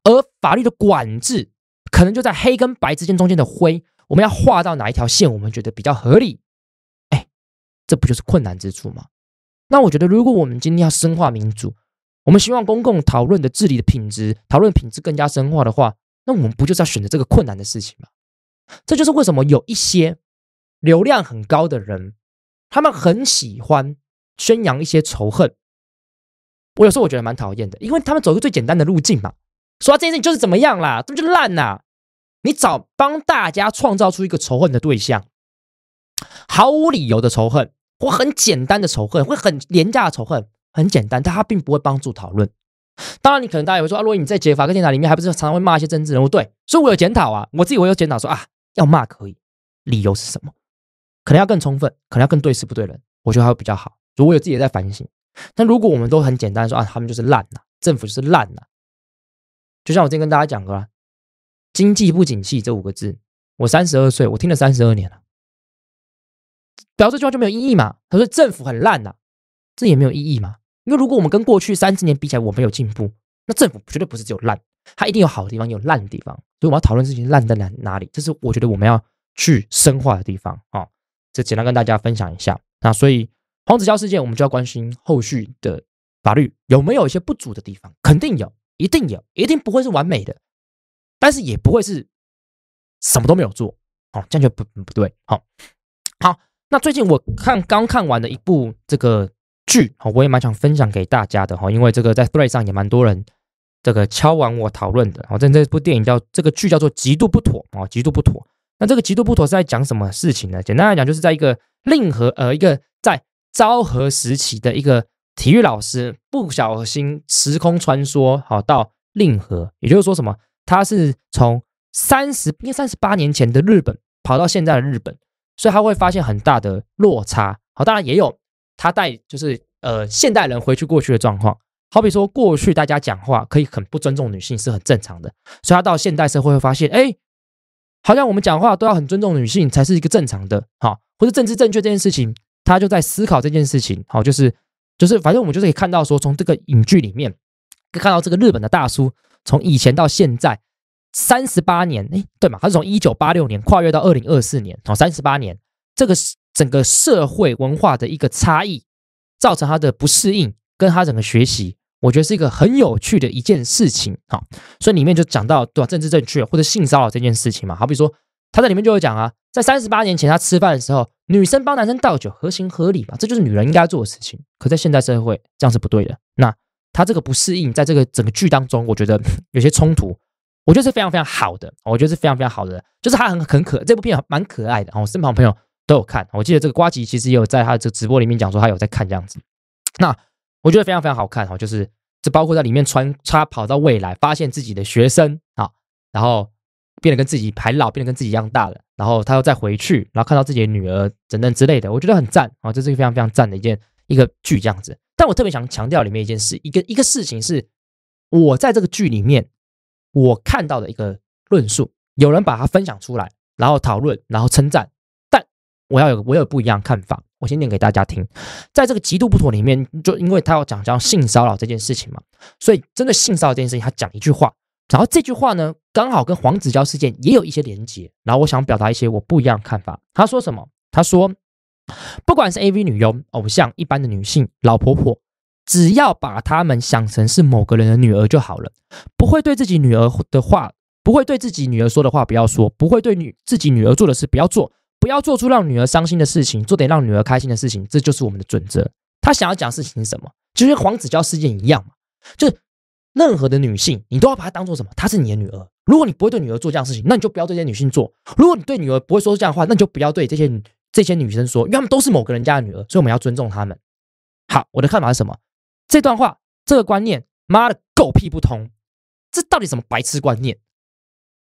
而法律的管制可能就在黑跟白之间中间的灰，我们要画到哪一条线，我们觉得比较合理？哎，这不就是困难之处吗？那我觉得，如果我们今天要深化民主，我们希望公共讨论的治理的品质、讨论品质更加深化的话，那我们不就是要选择这个困难的事情吗？这就是为什么有一些。流量很高的人，他们很喜欢宣扬一些仇恨。我有时候我觉得蛮讨厌的，因为他们走一个最简单的路径嘛，说这件事情就是怎么样啦，这不就烂啦？你找帮大家创造出一个仇恨的对象，毫无理由的仇恨，或很简单的仇恨，会很廉价的仇恨，很简单，但他并不会帮助讨论。当然，你可能大家也会说啊，如果你在《解法跟电台》里面，还不是常常会骂一些政治人物？对，所以我有检讨啊，我自己我有检讨说啊，要骂可以，理由是什么？可能要更充分，可能要更对事不对人，我觉得还会比较好。如果有自己也在反省，那如果我们都很简单说啊，他们就是烂呐，政府就是烂呐，就像我今天跟大家讲过，经济不景气这五个字，我三十二岁，我听了三十二年了，表示句话就没有意义嘛？他说政府很烂呐，这也没有意义嘛？因为如果我们跟过去三十年比起来，我们有进步，那政府绝对不是只有烂，它一定有好的地方，有烂的地方，所以我要讨论事情烂在哪哪里，这是我觉得我们要去深化的地方啊。这简单跟大家分享一下，那所以黄子佼事件，我们就要关心后续的法律有没有一些不足的地方，肯定有，一定有，一定不会是完美的，但是也不会是什么都没有做，哦，这样就不不对，好，好，那最近我看刚看完的一部这个剧，哦，我也蛮想分享给大家的，哦，因为这个在 t h r e a d 上也蛮多人这个敲完我讨论的，哦，这这部电影叫这个剧叫做《极度不妥》，哦，极度不妥。那这个极度不妥是在讲什么事情呢？简单来讲，就是在一个令和呃一个在昭和时期的一个体育老师不小心时空穿梭，好到令和，也就是说什么？他是从三十应该三十八年前的日本跑到现在的日本，所以他会发现很大的落差。好，当然也有他带就是呃现代人回去过去的状况，好比说过去大家讲话可以很不尊重女性是很正常的，所以他到现代社会会发现，哎。好像我们讲话都要很尊重女性才是一个正常的，好，或者政治正确这件事情，他就在思考这件事情，好，就是就是，反正我们就是可以看到说，从这个影剧里面可以看到这个日本的大叔，从以前到现在三十八年，哎，对嘛？他是从一九八六年跨越到二零二四年，好，三十八年，这个整个社会文化的一个差异，造成他的不适应，跟他整个学习。我觉得是一个很有趣的一件事情哈，所以里面就讲到对吧？政治正确或者性骚扰这件事情嘛，好比说他在里面就有讲啊，在三十八年前他吃饭的时候，女生帮男生倒酒，合情合理嘛，这就是女人应该做的事情。可在现代社会这样是不对的。那他这个不适应，在这个整个剧当中，我觉得有些冲突。我觉得是非常非常好的，我觉得是非常非常好的，就是他很很可，这部片蛮可爱的啊。我身旁朋友都有看，我记得这个瓜吉其实也有在他这直播里面讲说他有在看这样子。那。我觉得非常非常好看哈，就是这包括在里面穿插跑到未来，发现自己的学生啊，然后变得跟自己还老，变得跟自己一样大了，然后他又再回去，然后看到自己的女儿等等之类的，我觉得很赞啊，这是一个非常非常赞的一件一个剧这样子。但我特别想强调里面一件事，一个一个事情是我在这个剧里面我看到的一个论述，有人把它分享出来，然后讨论，然后称赞，但我要有我有不一样的看法。我先念给大家听，在这个极度不妥里面，就因为他要讲讲性骚扰这件事情嘛，所以真的性骚扰这件事情，他讲一句话，然后这句话呢，刚好跟黄子佼事件也有一些连结，然后我想表达一些我不一样的看法。他说什么？他说，不管是 AV 女优、偶像、一般的女性、老婆婆，只要把她们想成是某个人的女儿就好了，不会对自己女儿的话，不会对自己女儿说的话不要说，不会对女自己女儿做的事不要做。不要做出让女儿伤心的事情，做点让女儿开心的事情，这就是我们的准则。他想要讲的事情是什么？就跟黄子佼事件一样嘛，就是任何的女性，你都要把她当做什么？她是你的女儿。如果你不会对女儿做这样的事情，那你就不要对这些女性做。如果你对女儿不会说这样的话，那你就不要对这些这些女生说。因为她们都是某个人家的女儿，所以我们要尊重她们。好，我的看法是什么？这段话，这个观念，妈的狗屁不通！这到底什么白痴观念？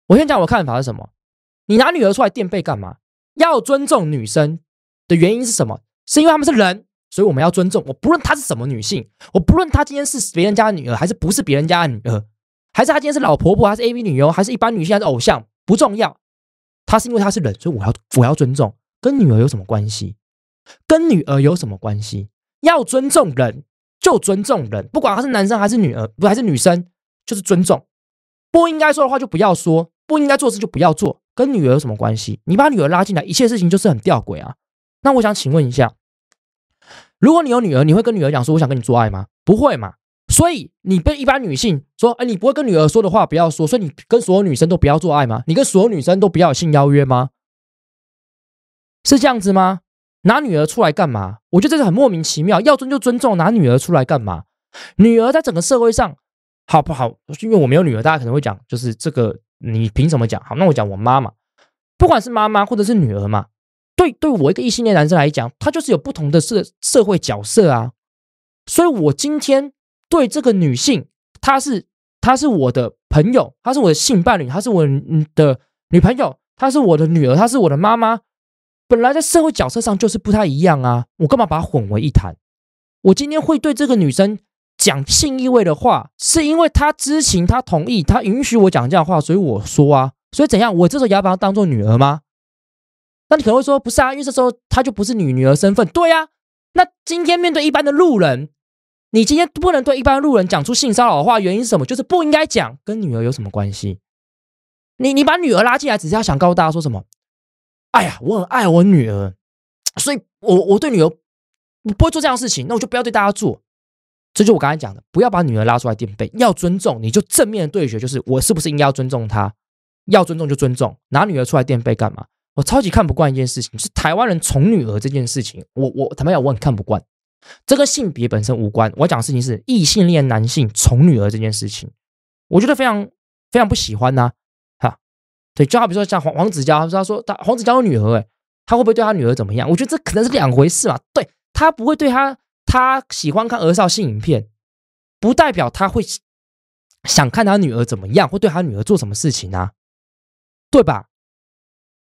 我先讲我看法是什么？你拿女儿出来垫背干嘛？要尊重女生的原因是什么？是因为他们是人，所以我们要尊重。我不论她是什么女性，我不论她今天是别人家的女儿，还是不是别人家的女儿，还是她今天是老婆婆，还是 AV 女优，还是一般女性，还是偶像，不重要。她是因为她是人，所以我要我要尊重。跟女儿有什么关系？跟女儿有什么关系？要尊重人，就尊重人，不管她是男生还是女儿，不还是女生，就是尊重。不应该说的话就不要说，不应该做事就不要做。跟女儿有什么关系？你把女儿拉进来，一切事情就是很吊诡啊。那我想请问一下，如果你有女儿，你会跟女儿讲说我想跟你做爱吗？不会嘛。所以你被一般女性说，哎，你不会跟女儿说的话不要说，所以你跟所有女生都不要做爱吗？你跟所有女生都不要性邀约吗？是这样子吗？拿女儿出来干嘛？我觉得这是很莫名其妙。要尊就尊重，拿女儿出来干嘛？女儿在整个社会上好不好？因为我没有女儿，大家可能会讲，就是这个。你凭什么讲？好，那我讲我妈妈，不管是妈妈或者是女儿嘛，对，对我一个异性恋男生来讲，他就是有不同的社社会角色啊。所以我今天对这个女性，她是她是我的朋友，她是我的性伴侣，她是我的女朋友，她是我的女儿，她是我的妈妈，本来在社会角色上就是不太一样啊。我干嘛把它混为一谈？我今天会对这个女生。讲性意味的话，是因为他知情、他同意、他允许我讲这样话，所以我说啊，所以怎样？我这时候也要把她当做女儿吗？那你可能会说，不是啊，因为这时候她就不是女女儿身份。对呀，那今天面对一般的路人，你今天不能对一般路人讲出性骚扰的话，原因是什么？就是不应该讲，跟女儿有什么关系？你你把女儿拉进来，只是要想告诉大家说什么？哎呀，我很爱我女儿，所以我我对女儿，我不会做这样的事情，那我就不要对大家做。这就我刚才讲的，不要把女儿拉出来垫背，要尊重你就正面对决，就是我是不是应该要尊重她？要尊重就尊重，拿女儿出来垫背干嘛？我超级看不惯一件事情，是台湾人宠女儿这件事情，我我他妈要我很看不惯，这跟性别本身无关。我讲的事情是异性恋男性宠女儿这件事情，我觉得非常非常不喜欢呐。哈，对，就好比说像黄黄子佼，他说他黄子佼有女儿，哎，他会不会对他女儿怎么样？我觉得这可能是两回事嘛。对他不会对他。他喜欢看儿少性影片，不代表他会想看他女儿怎么样，或对他女儿做什么事情啊，对吧？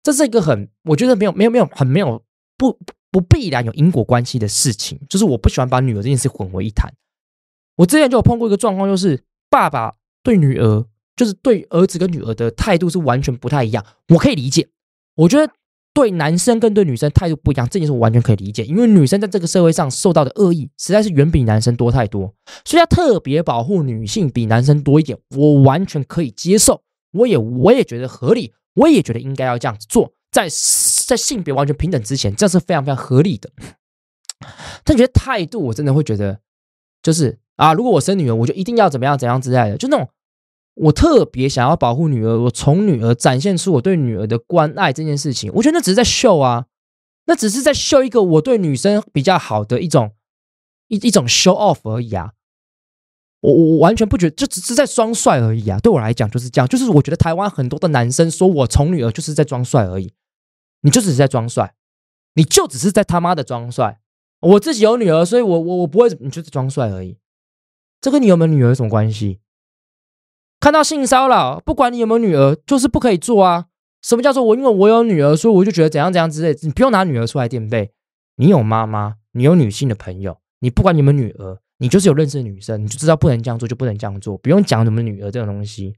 这是一个很，我觉得没有没有没有很没有不不必然有因果关系的事情。就是我不喜欢把女儿这件事混为一谈。我之前就有碰过一个状况，就是爸爸对女儿，就是对儿子跟女儿的态度是完全不太一样。我可以理解，我觉得。对男生跟对女生态度不一样，这件事我完全可以理解，因为女生在这个社会上受到的恶意实在是远比男生多太多，所以要特别保护女性比男生多一点，我完全可以接受，我也我也觉得合理，我也觉得应该要这样子做，在在性别完全平等之前，这是非常非常合理的。但觉得态度，我真的会觉得，就是啊，如果我生女儿，我就一定要怎么样怎样之类的，就那种。我特别想要保护女儿，我宠女儿，展现出我对女儿的关爱这件事情，我觉得那只是在秀啊，那只是在秀一个我对女生比较好的一种一一种 show off 而已啊。我我我完全不觉得，就只是在装帅而已啊。对我来讲就是这样，就是我觉得台湾很多的男生说我宠女儿就是在装帅而已，你就只是在装帅，你就只是在他妈的装帅。我自己有女儿，所以我我我不会，你就是装帅而已。这跟你有没有女儿有什么关系？看到性骚扰，不管你有没有女儿，就是不可以做啊！什么叫做我因为我有女儿，所以我就觉得怎样怎样之类，你不用拿女儿出来垫背。你有妈妈，你有女性的朋友，你不管你们女儿，你就是有认识的女生，你就知道不能这样做，就不能这样做，不用讲什么女儿这种东西。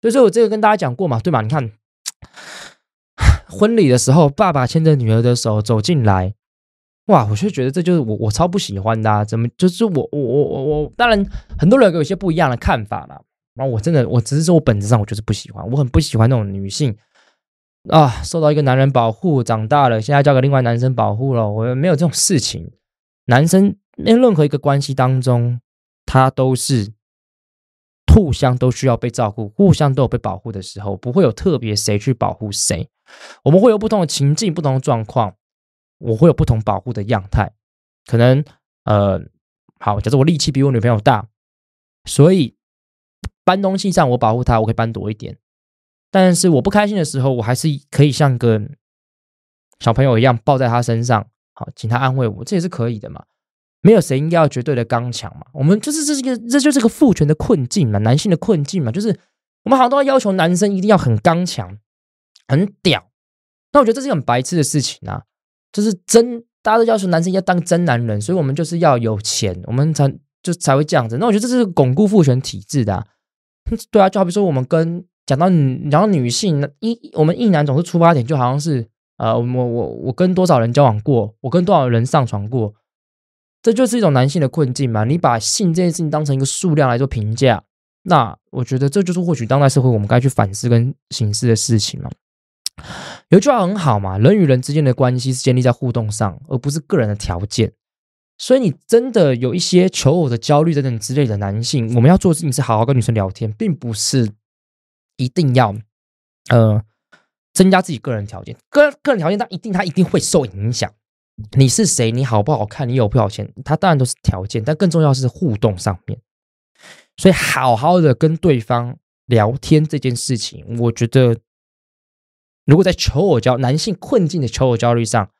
所以说我这个跟大家讲过嘛，对吧？你看婚礼的时候，爸爸牵着女儿的手走进来，哇！我就觉得这就是我我超不喜欢的，啊。怎么就是我我我我我？当然，很多人有一些不一样的看法了。然后我真的，我只是说，我本质上我就是不喜欢，我很不喜欢那种女性啊，受到一个男人保护，长大了，现在交给另外男生保护了。我没有这种事情。男生在任何一个关系当中，他都是互相都需要被照顾，互相都有被保护的时候，不会有特别谁去保护谁。我们会有不同的情境、不同的状况，我会有不同保护的样态。可能呃，好，假设我力气比我女朋友大，所以。搬东西上我保护他，我可以搬多一点。但是我不开心的时候，我还是可以像个小朋友一样抱在他身上，好，请他安慰我，这也是可以的嘛。没有谁应该要绝对的刚强嘛。我们就是这是一个，这就是个父权的困境嘛，男性的困境嘛。就是我们好多要求男生一定要很刚强，很屌。那我觉得这是很白痴的事情啊。就是真，大家都要求男生要当真男人，所以我们就是要有钱，我们才就才会这样子。那我觉得这是巩固父权体制的。对啊，就好比说我们跟讲到女，然女性一，我们一男总是出发点就好像是，呃，我我我跟多少人交往过，我跟多少人上床过，这就是一种男性的困境嘛。你把性这件事情当成一个数量来做评价，那我觉得这就是或许当代社会我们该去反思跟行事的事情嘛。有句话很好嘛，人与人之间的关系是建立在互动上，而不是个人的条件。所以，你真的有一些求偶的焦虑等等之类的男性，我们要做的事情是好好跟女生聊天，并不是一定要呃增加自己个人条件。个个人条件，他一定他一定会受影响。你是谁？你好不好看？你有不有钱？他当然都是条件，但更重要是互动上面。所以，好好的跟对方聊天这件事情，我觉得如果在求偶焦男性困境的求偶焦虑上，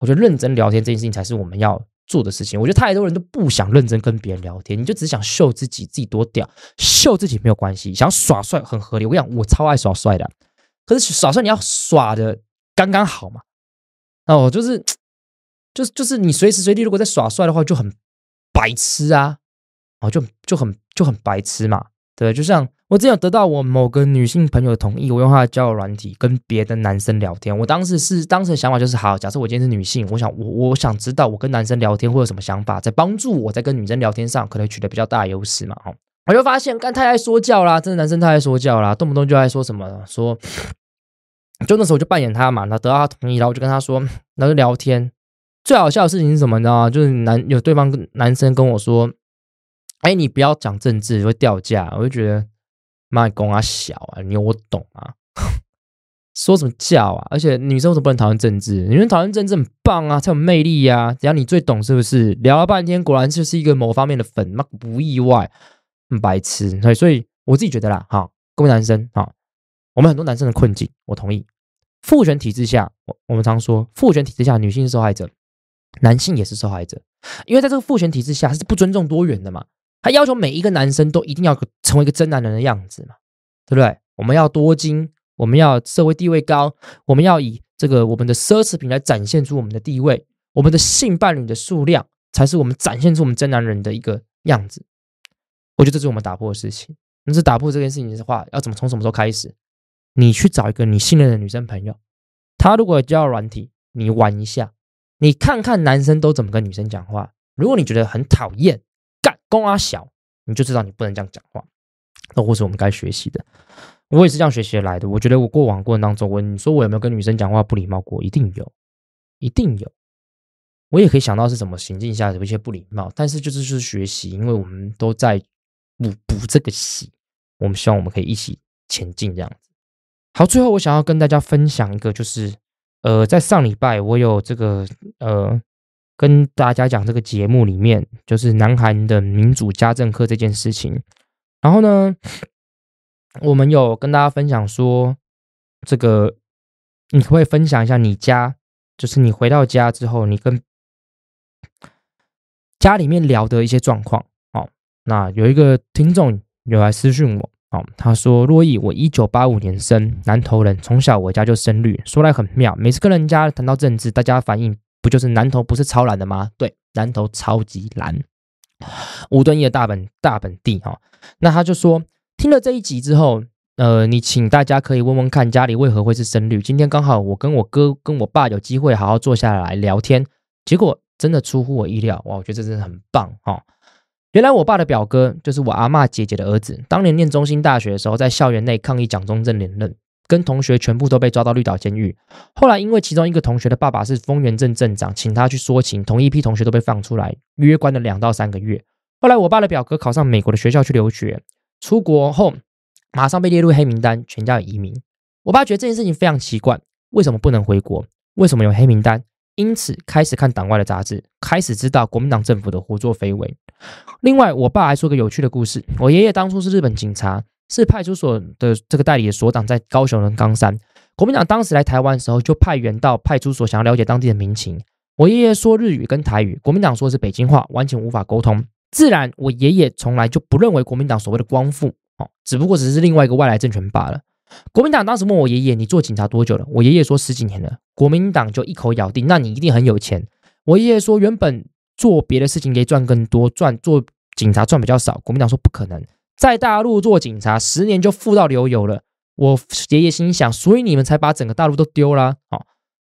我觉得认真聊天这件事情才是我们要。做的事情，我觉得太多人都不想认真跟别人聊天，你就只想秀自己，自己多屌，秀自己没有关系，想耍帅很合理。我讲，我超爱耍帅的，可是耍帅你要耍的刚刚好嘛，哦，就是，就就是你随时随地如果在耍帅的话就很白痴啊，哦，就就很就很白痴嘛，对，就像。我只有得到我某个女性朋友的同意，我用她的交友软体跟别的男生聊天。我当时是当时的想法就是，好，假设我今天是女性，我想我我想知道我跟男生聊天会有什么想法，在帮助我在跟女生聊天上可能取得比较大的优势嘛？哦。我就发现，干太爱说教啦，真的男生太爱说教啦，动不动就爱说什么说。就那时候就扮演他嘛，然后得到他同意后我就跟他说，后就聊天。最好笑的事情是什么呢？就是男有对方男生跟我说，哎，你不要讲政治，会掉价。我就觉得。妈公啊，小啊，你我懂啊，说什么叫啊？而且女生什么不能讨论政治？女生讨论政治很棒啊，才有魅力呀！只要你最懂，是不是？聊了半天，果然就是一个某方面的粉，不意外，很白痴。所以，所以我自己觉得啦，哈，各位男生哈，我们很多男生的困境，我同意。父权体制下，我我们常说，父权体制下，女性是受害者，男性也是受害者，因为在这个父权体制下，是不尊重多元的嘛。他要求每一个男生都一定要成为一个真男人的样子嘛，对不对？我们要多金，我们要社会地位高，我们要以这个我们的奢侈品来展现出我们的地位，我们的性伴侣的数量才是我们展现出我们真男人的一个样子。我觉得这是我们打破的事情。那是打破这件事情的话，要怎么从什么时候开始？你去找一个你信任的女生朋友，她如果有交友软体，你玩一下，你看看男生都怎么跟女生讲话。如果你觉得很讨厌。干公阿小，你就知道你不能这样讲话，那或是我们该学习的。我也是这样学习来的。我觉得我过往过程当中，我你说我有没有跟女生讲话不礼貌过？一定有，一定有。我也可以想到是怎么情境下有一些不礼貌，但是就是就是学习，因为我们都在补补这个习，我们希望我们可以一起前进这样子。好，最后我想要跟大家分享一个，就是呃，在上礼拜我有这个呃。跟大家讲这个节目里面就是南韩的民主家政课这件事情，然后呢，我们有跟大家分享说，这个你会分享一下你家，就是你回到家之后，你跟家里面聊的一些状况哦。那有一个听众有来私讯我，哦，他说：“洛伊，我一九八五年生，南头人，从小我家就生绿，说来很妙，每次跟人家谈到政治，大家反应。”不就是南投不是超蓝的吗？对，南投超级蓝，五吨义的大本大本地哈。那他就说，听了这一集之后，呃，你请大家可以问问看家里为何会是深绿。今天刚好我跟我哥跟我爸有机会好好坐下来聊天，结果真的出乎我意料，哇，我觉得这真的很棒哈。原来我爸的表哥就是我阿妈姐姐的儿子，当年念中心大学的时候，在校园内抗议蒋中正连任。跟同学全部都被抓到绿岛监狱，后来因为其中一个同学的爸爸是丰原镇镇长，请他去说情，同一批同学都被放出来，约关了两到三个月。后来我爸的表哥考上美国的学校去留学，出国后马上被列入黑名单，全家移民。我爸觉得这件事情非常奇怪，为什么不能回国？为什么有黑名单？因此开始看党外的杂志，开始知道国民党政府的胡作非为。另外，我爸还说个有趣的故事，我爷爷当初是日本警察。是派出所的这个代理的所长，在高雄的冈山。国民党当时来台湾的时候，就派员到派出所，想要了解当地的民情。我爷爷说日语跟台语，国民党说的是北京话，完全无法沟通。自然，我爷爷从来就不认为国民党所谓的光复，哦，只不过只是另外一个外来政权罢了。国民党当时问我爷爷：“你做警察多久了？”我爷爷说：“十几年了。”国民党就一口咬定：“那你一定很有钱。”我爷爷说：“原本做别的事情可以赚更多，赚做警察赚比较少。”国民党说：“不可能。”在大陆做警察十年就富到流油了，我爷爷心想，所以你们才把整个大陆都丢了啊？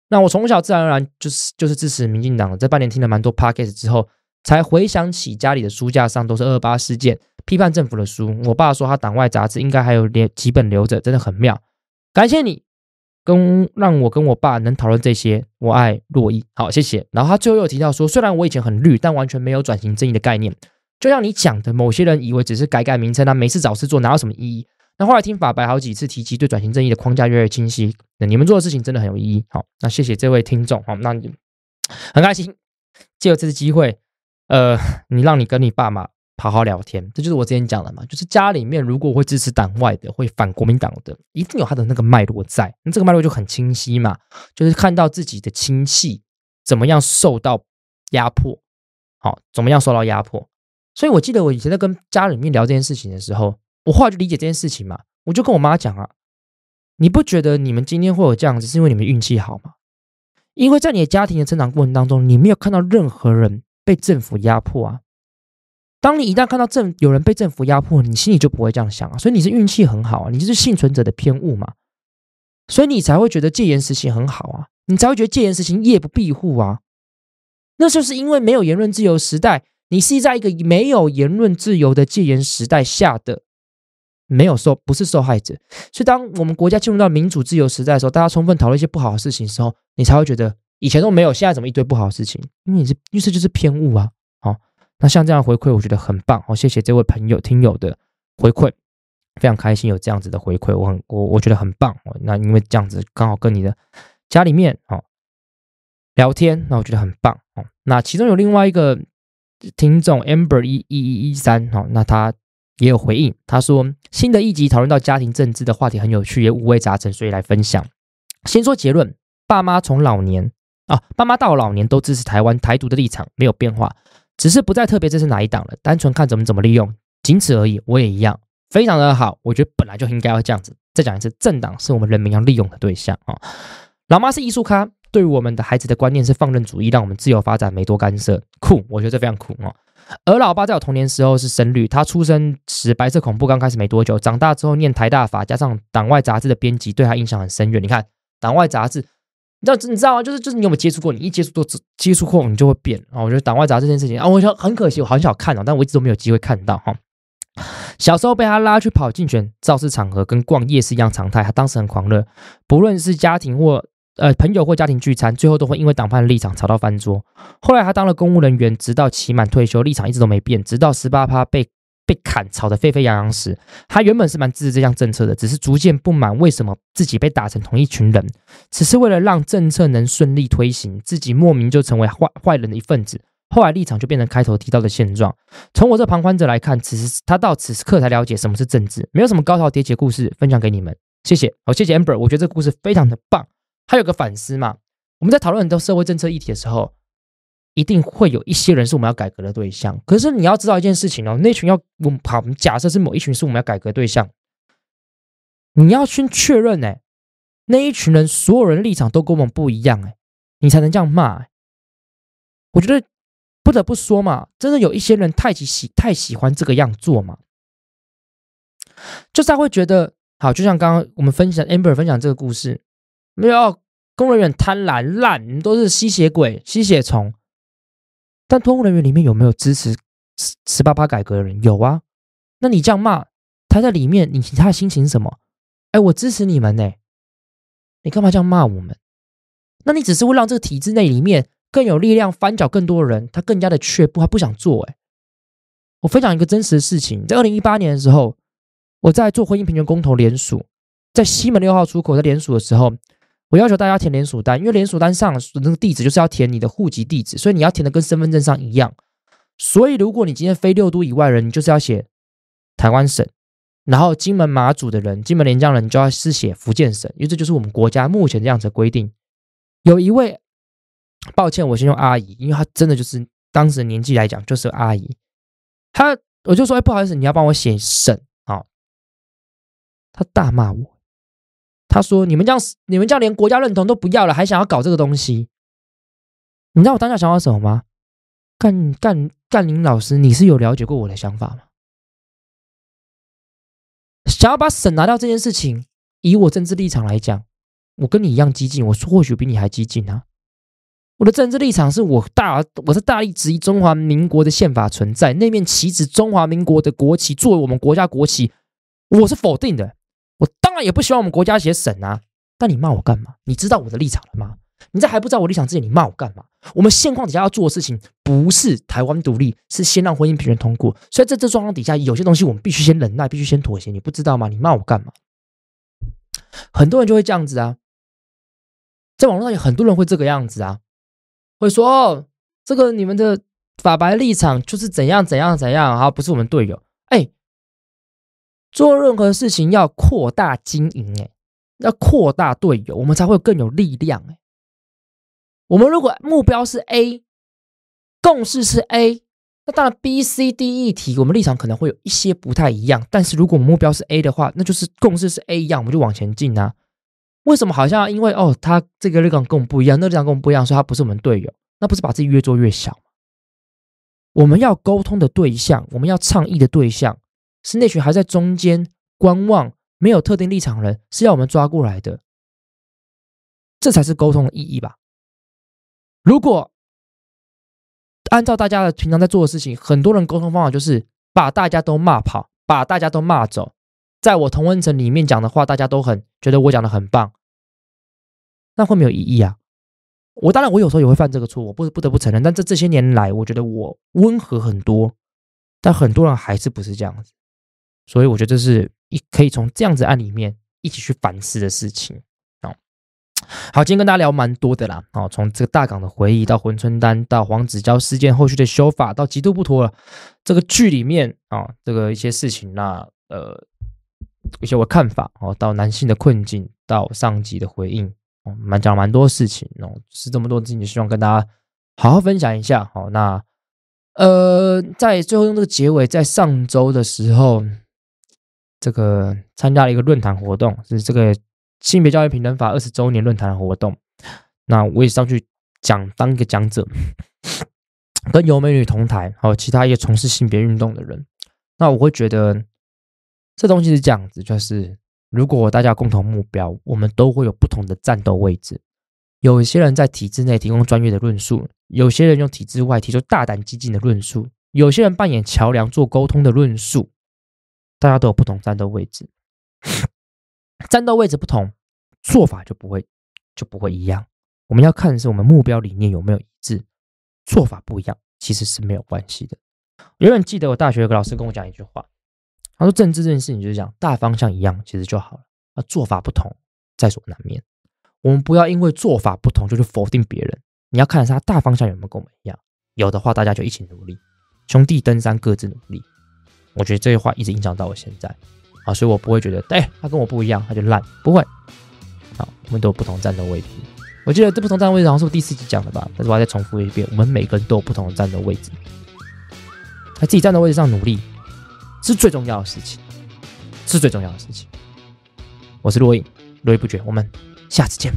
那我从小自然而然就是就是支持民进党了。在半年听了蛮多 podcast 之后，才回想起家里的书架上都是二八事件批判政府的书。我爸说他党外杂志应该还有连几本留着，真的很妙。感谢你跟让我跟我爸能讨论这些，我爱洛伊。好，谢谢。然后他最后又提到说，虽然我以前很绿，但完全没有转型正义的概念。就像你讲的，某些人以为只是改改名称，他每次找事做，哪有什么意义？那后来听法白好几次提及，对转型正义的框架越来越清晰。那你们做的事情真的很有意义。好，那谢谢这位听众。好，那你很开心，借这次机会，呃，你让你跟你爸妈好好聊天。这就是我之前讲的嘛，就是家里面如果会支持党外的，会反国民党的，一定有他的那个脉络在。那这个脉络就很清晰嘛，就是看到自己的亲戚怎么样受到压迫，好，怎么样受到压迫。所以，我记得我以前在跟家里面聊这件事情的时候，我话就理解这件事情嘛，我就跟我妈讲啊，你不觉得你们今天会有这样子，是因为你们运气好吗？因为在你的家庭的成长过程当中，你没有看到任何人被政府压迫啊。当你一旦看到政有人被政府压迫，你心里就不会这样想啊。所以你是运气很好啊，你就是幸存者的偏误嘛。所以你才会觉得戒严实行很好啊，你才会觉得戒严实行夜不闭户啊，那就是因为没有言论自由时代。你是在一个没有言论自由的戒严时代下的，没有受不是受害者。所以，当我们国家进入到民主自由时代的时候，大家充分讨论一些不好的事情的时候，你才会觉得以前都没有，现在怎么一堆不好的事情？因为你是，因为这就是偏误啊！好，那像这样回馈，我觉得很棒。好，谢谢这位朋友、听友的回馈，非常开心有这样子的回馈，我很我我觉得很棒。哦。那因为这样子刚好跟你的家里面哦聊天，那我觉得很棒。哦，那其中有另外一个。听众 Amber 一一一三，哈，那他也有回应，他说新的一集讨论到家庭政治的话题很有趣，也五味杂陈，所以来分享。先说结论，爸妈从老年啊，爸妈到老年都支持台湾台独的立场没有变化，只是不再特别支持哪一党了，单纯看怎么怎么利用，仅此而已。我也一样，非常的好，我觉得本来就应该要这样子。再讲一次，政党是我们人民要利用的对象啊。老妈是艺术咖。对我们的孩子的观念是放任主义，让我们自由发展，没多干涉。酷，我觉得这非常酷哦。而老爸在我童年时候是深绿，他出生时白色恐怖刚开始没多久，长大之后念台大法，加上党外杂志的编辑，对他印象很深远。你看党外杂志，你知道你知道吗？就是就是，你有没有接触过？你一接触都接触过，你就会变啊。我觉得党外杂志这件事情啊，我觉得很可惜，我很少看啊，但我一直都没有机会看到哈。小时候被他拉去跑竞选、造势场合，跟逛夜市一样常态。他当时很狂热，不论是家庭或。呃，朋友或家庭聚餐，最后都会因为党派立场吵到翻桌。后来他当了公务人员，直到期满退休，立场一直都没变。直到十八趴被被砍，吵得沸沸扬扬时，他原本是蛮支持这项政策的，只是逐渐不满为什么自己被打成同一群人。只是为了让政策能顺利推行，自己莫名就成为坏坏人的一份子。后来立场就变成开头提到的现状。从我这旁观者来看，此时他到此刻才了解什么是政治，没有什么高潮迭起故事分享给你们。谢谢，好谢谢 Amber，我觉得这个故事非常的棒。还有个反思嘛，我们在讨论很多社会政策议题的时候，一定会有一些人是我们要改革的对象。可是你要知道一件事情哦，那群要我们跑，假设是某一群是我们要改革对象，你要先确认哎，那一群人所有人立场都跟我们不一样哎，你才能这样骂。我觉得不得不说嘛，真的有一些人太喜太喜欢这个样做嘛，就是他会觉得好，就像刚刚我们分享 amber 分享这个故事。没有，公务员贪婪烂，你都是吸血鬼、吸血虫。但公务人员里面有没有支持十八八改革的人？有啊。那你这样骂他在里面，你他的心情什么？哎，我支持你们呢，你干嘛这样骂我们？那你只是会让这个体制内里面更有力量翻搅更多人，他更加的却步，他不想做。哎，我分享一个真实的事情，在二零一八年的时候，我在做婚姻平权公投联署，在西门六号出口在联署的时候。我要求大家填连锁单，因为连锁单上那个地址就是要填你的户籍地址，所以你要填的跟身份证上一样。所以如果你今天非六都以外人，你就是要写台湾省，然后金门马祖的人、金门连江人，你就要是写福建省，因为这就是我们国家目前这样的规定。有一位，抱歉，我先用阿姨，因为她真的就是当时年纪来讲就是阿姨。她我就说，不好意思，你要帮我写省哦，她大骂我。他说：“你们这样，你们这样连国家认同都不要了，还想要搞这个东西？你知道我当下想法什么吗？干干干！林老师，你是有了解过我的想法吗？想要把省拿掉这件事情，以我政治立场来讲，我跟你一样激进，我或许比你还激进啊！我的政治立场是我大，我是大力质疑中华民国的宪法存在，那面旗帜，中华民国的国旗作为我们国家国旗，我是否定的。”那也不希望我们国家写省啊！但你骂我干嘛？你知道我的立场了吗？你在还不知道我立场之前，你骂我干嘛？我们现况底下要做的事情，不是台湾独立，是先让婚姻平权通过。所以在这状况底下，有些东西我们必须先忍耐，必须先妥协。你不知道吗？你骂我干嘛？很多人就会这样子啊，在网络上有很多人会这个样子啊，会说：“哦，这个你们的法白立场就是怎样怎样怎样啊，不是我们队友。”哎。做任何事情要扩大经营，哎，要扩大队友，我们才会更有力量。哎，我们如果目标是 A，共识是 A，那当然 B、C、D、E 题，我们立场可能会有一些不太一样。但是如果目标是 A 的话，那就是共识是 A 一样，我们就往前进啊。为什么好像因为哦，他这个立场跟我们不一样，那个立场跟我们不一样，所以他不是我们队友，那不是把自己越做越小吗？我们要沟通的对象，我们要倡议的对象。是那群还在中间观望、没有特定立场的人，是要我们抓过来的。这才是沟通的意义吧。如果按照大家的平常在做的事情，很多人沟通方法就是把大家都骂跑，把大家都骂走。在我同温层里面讲的话，大家都很觉得我讲的很棒，那会没有意义啊。我当然，我有时候也会犯这个错，我不不得不承认。但这这些年来，我觉得我温和很多，但很多人还是不是这样子。所以我觉得这是一可以从这样子案里面一起去反思的事情啊。好，今天跟大家聊蛮多的啦。哦，从这个大港的回忆到魂春丹，到黄子佼事件后续的修法，到极度不妥了这个剧里面啊，这个一些事情那呃一些我看法哦，到男性的困境，到上级的回应哦，蛮讲蛮多事情哦，是这么多事情，希望跟大家好好分享一下。好，那呃，在最后用这个结尾，在上周的时候。这个参加了一个论坛活动，是这个性别教育平等法二十周年论坛的活动。那我也上去讲，当一个讲者，跟尤美女同台，还有其他一些从事性别运动的人。那我会觉得，这东西是这样子，就是如果大家共同目标，我们都会有不同的战斗位置。有些人在体制内提供专业的论述，有些人用体制外提出大胆激进的论述，有些人扮演桥梁做沟通的论述。大家都有不同战斗位置，战斗位置不同，做法就不会就不会一样。我们要看的是我们目标理念有没有一致，做法不一样其实是没有关系的。永远记得我大学有个老师跟我讲一句话，他说：“政治这件事你就讲大方向一样，其实就好了。那做法不同在所难免，我们不要因为做法不同就去否定别人。你要看的是他大方向有没有跟我们一样，有的话大家就一起努力。兄弟登山各自努力。”我觉得这些话一直影响到我现在，啊，所以我不会觉得哎，他跟我不一样，他就烂，不会。好，我们都有不同战斗位置。我记得这不同站斗位置好像是我第四集讲的吧？但是我再重复一遍，我们每个人都有不同的战斗位置。他自己站的位置上努力是最重要的事情，是最重要的事情。我是洛影，络绎不绝，我们下次见。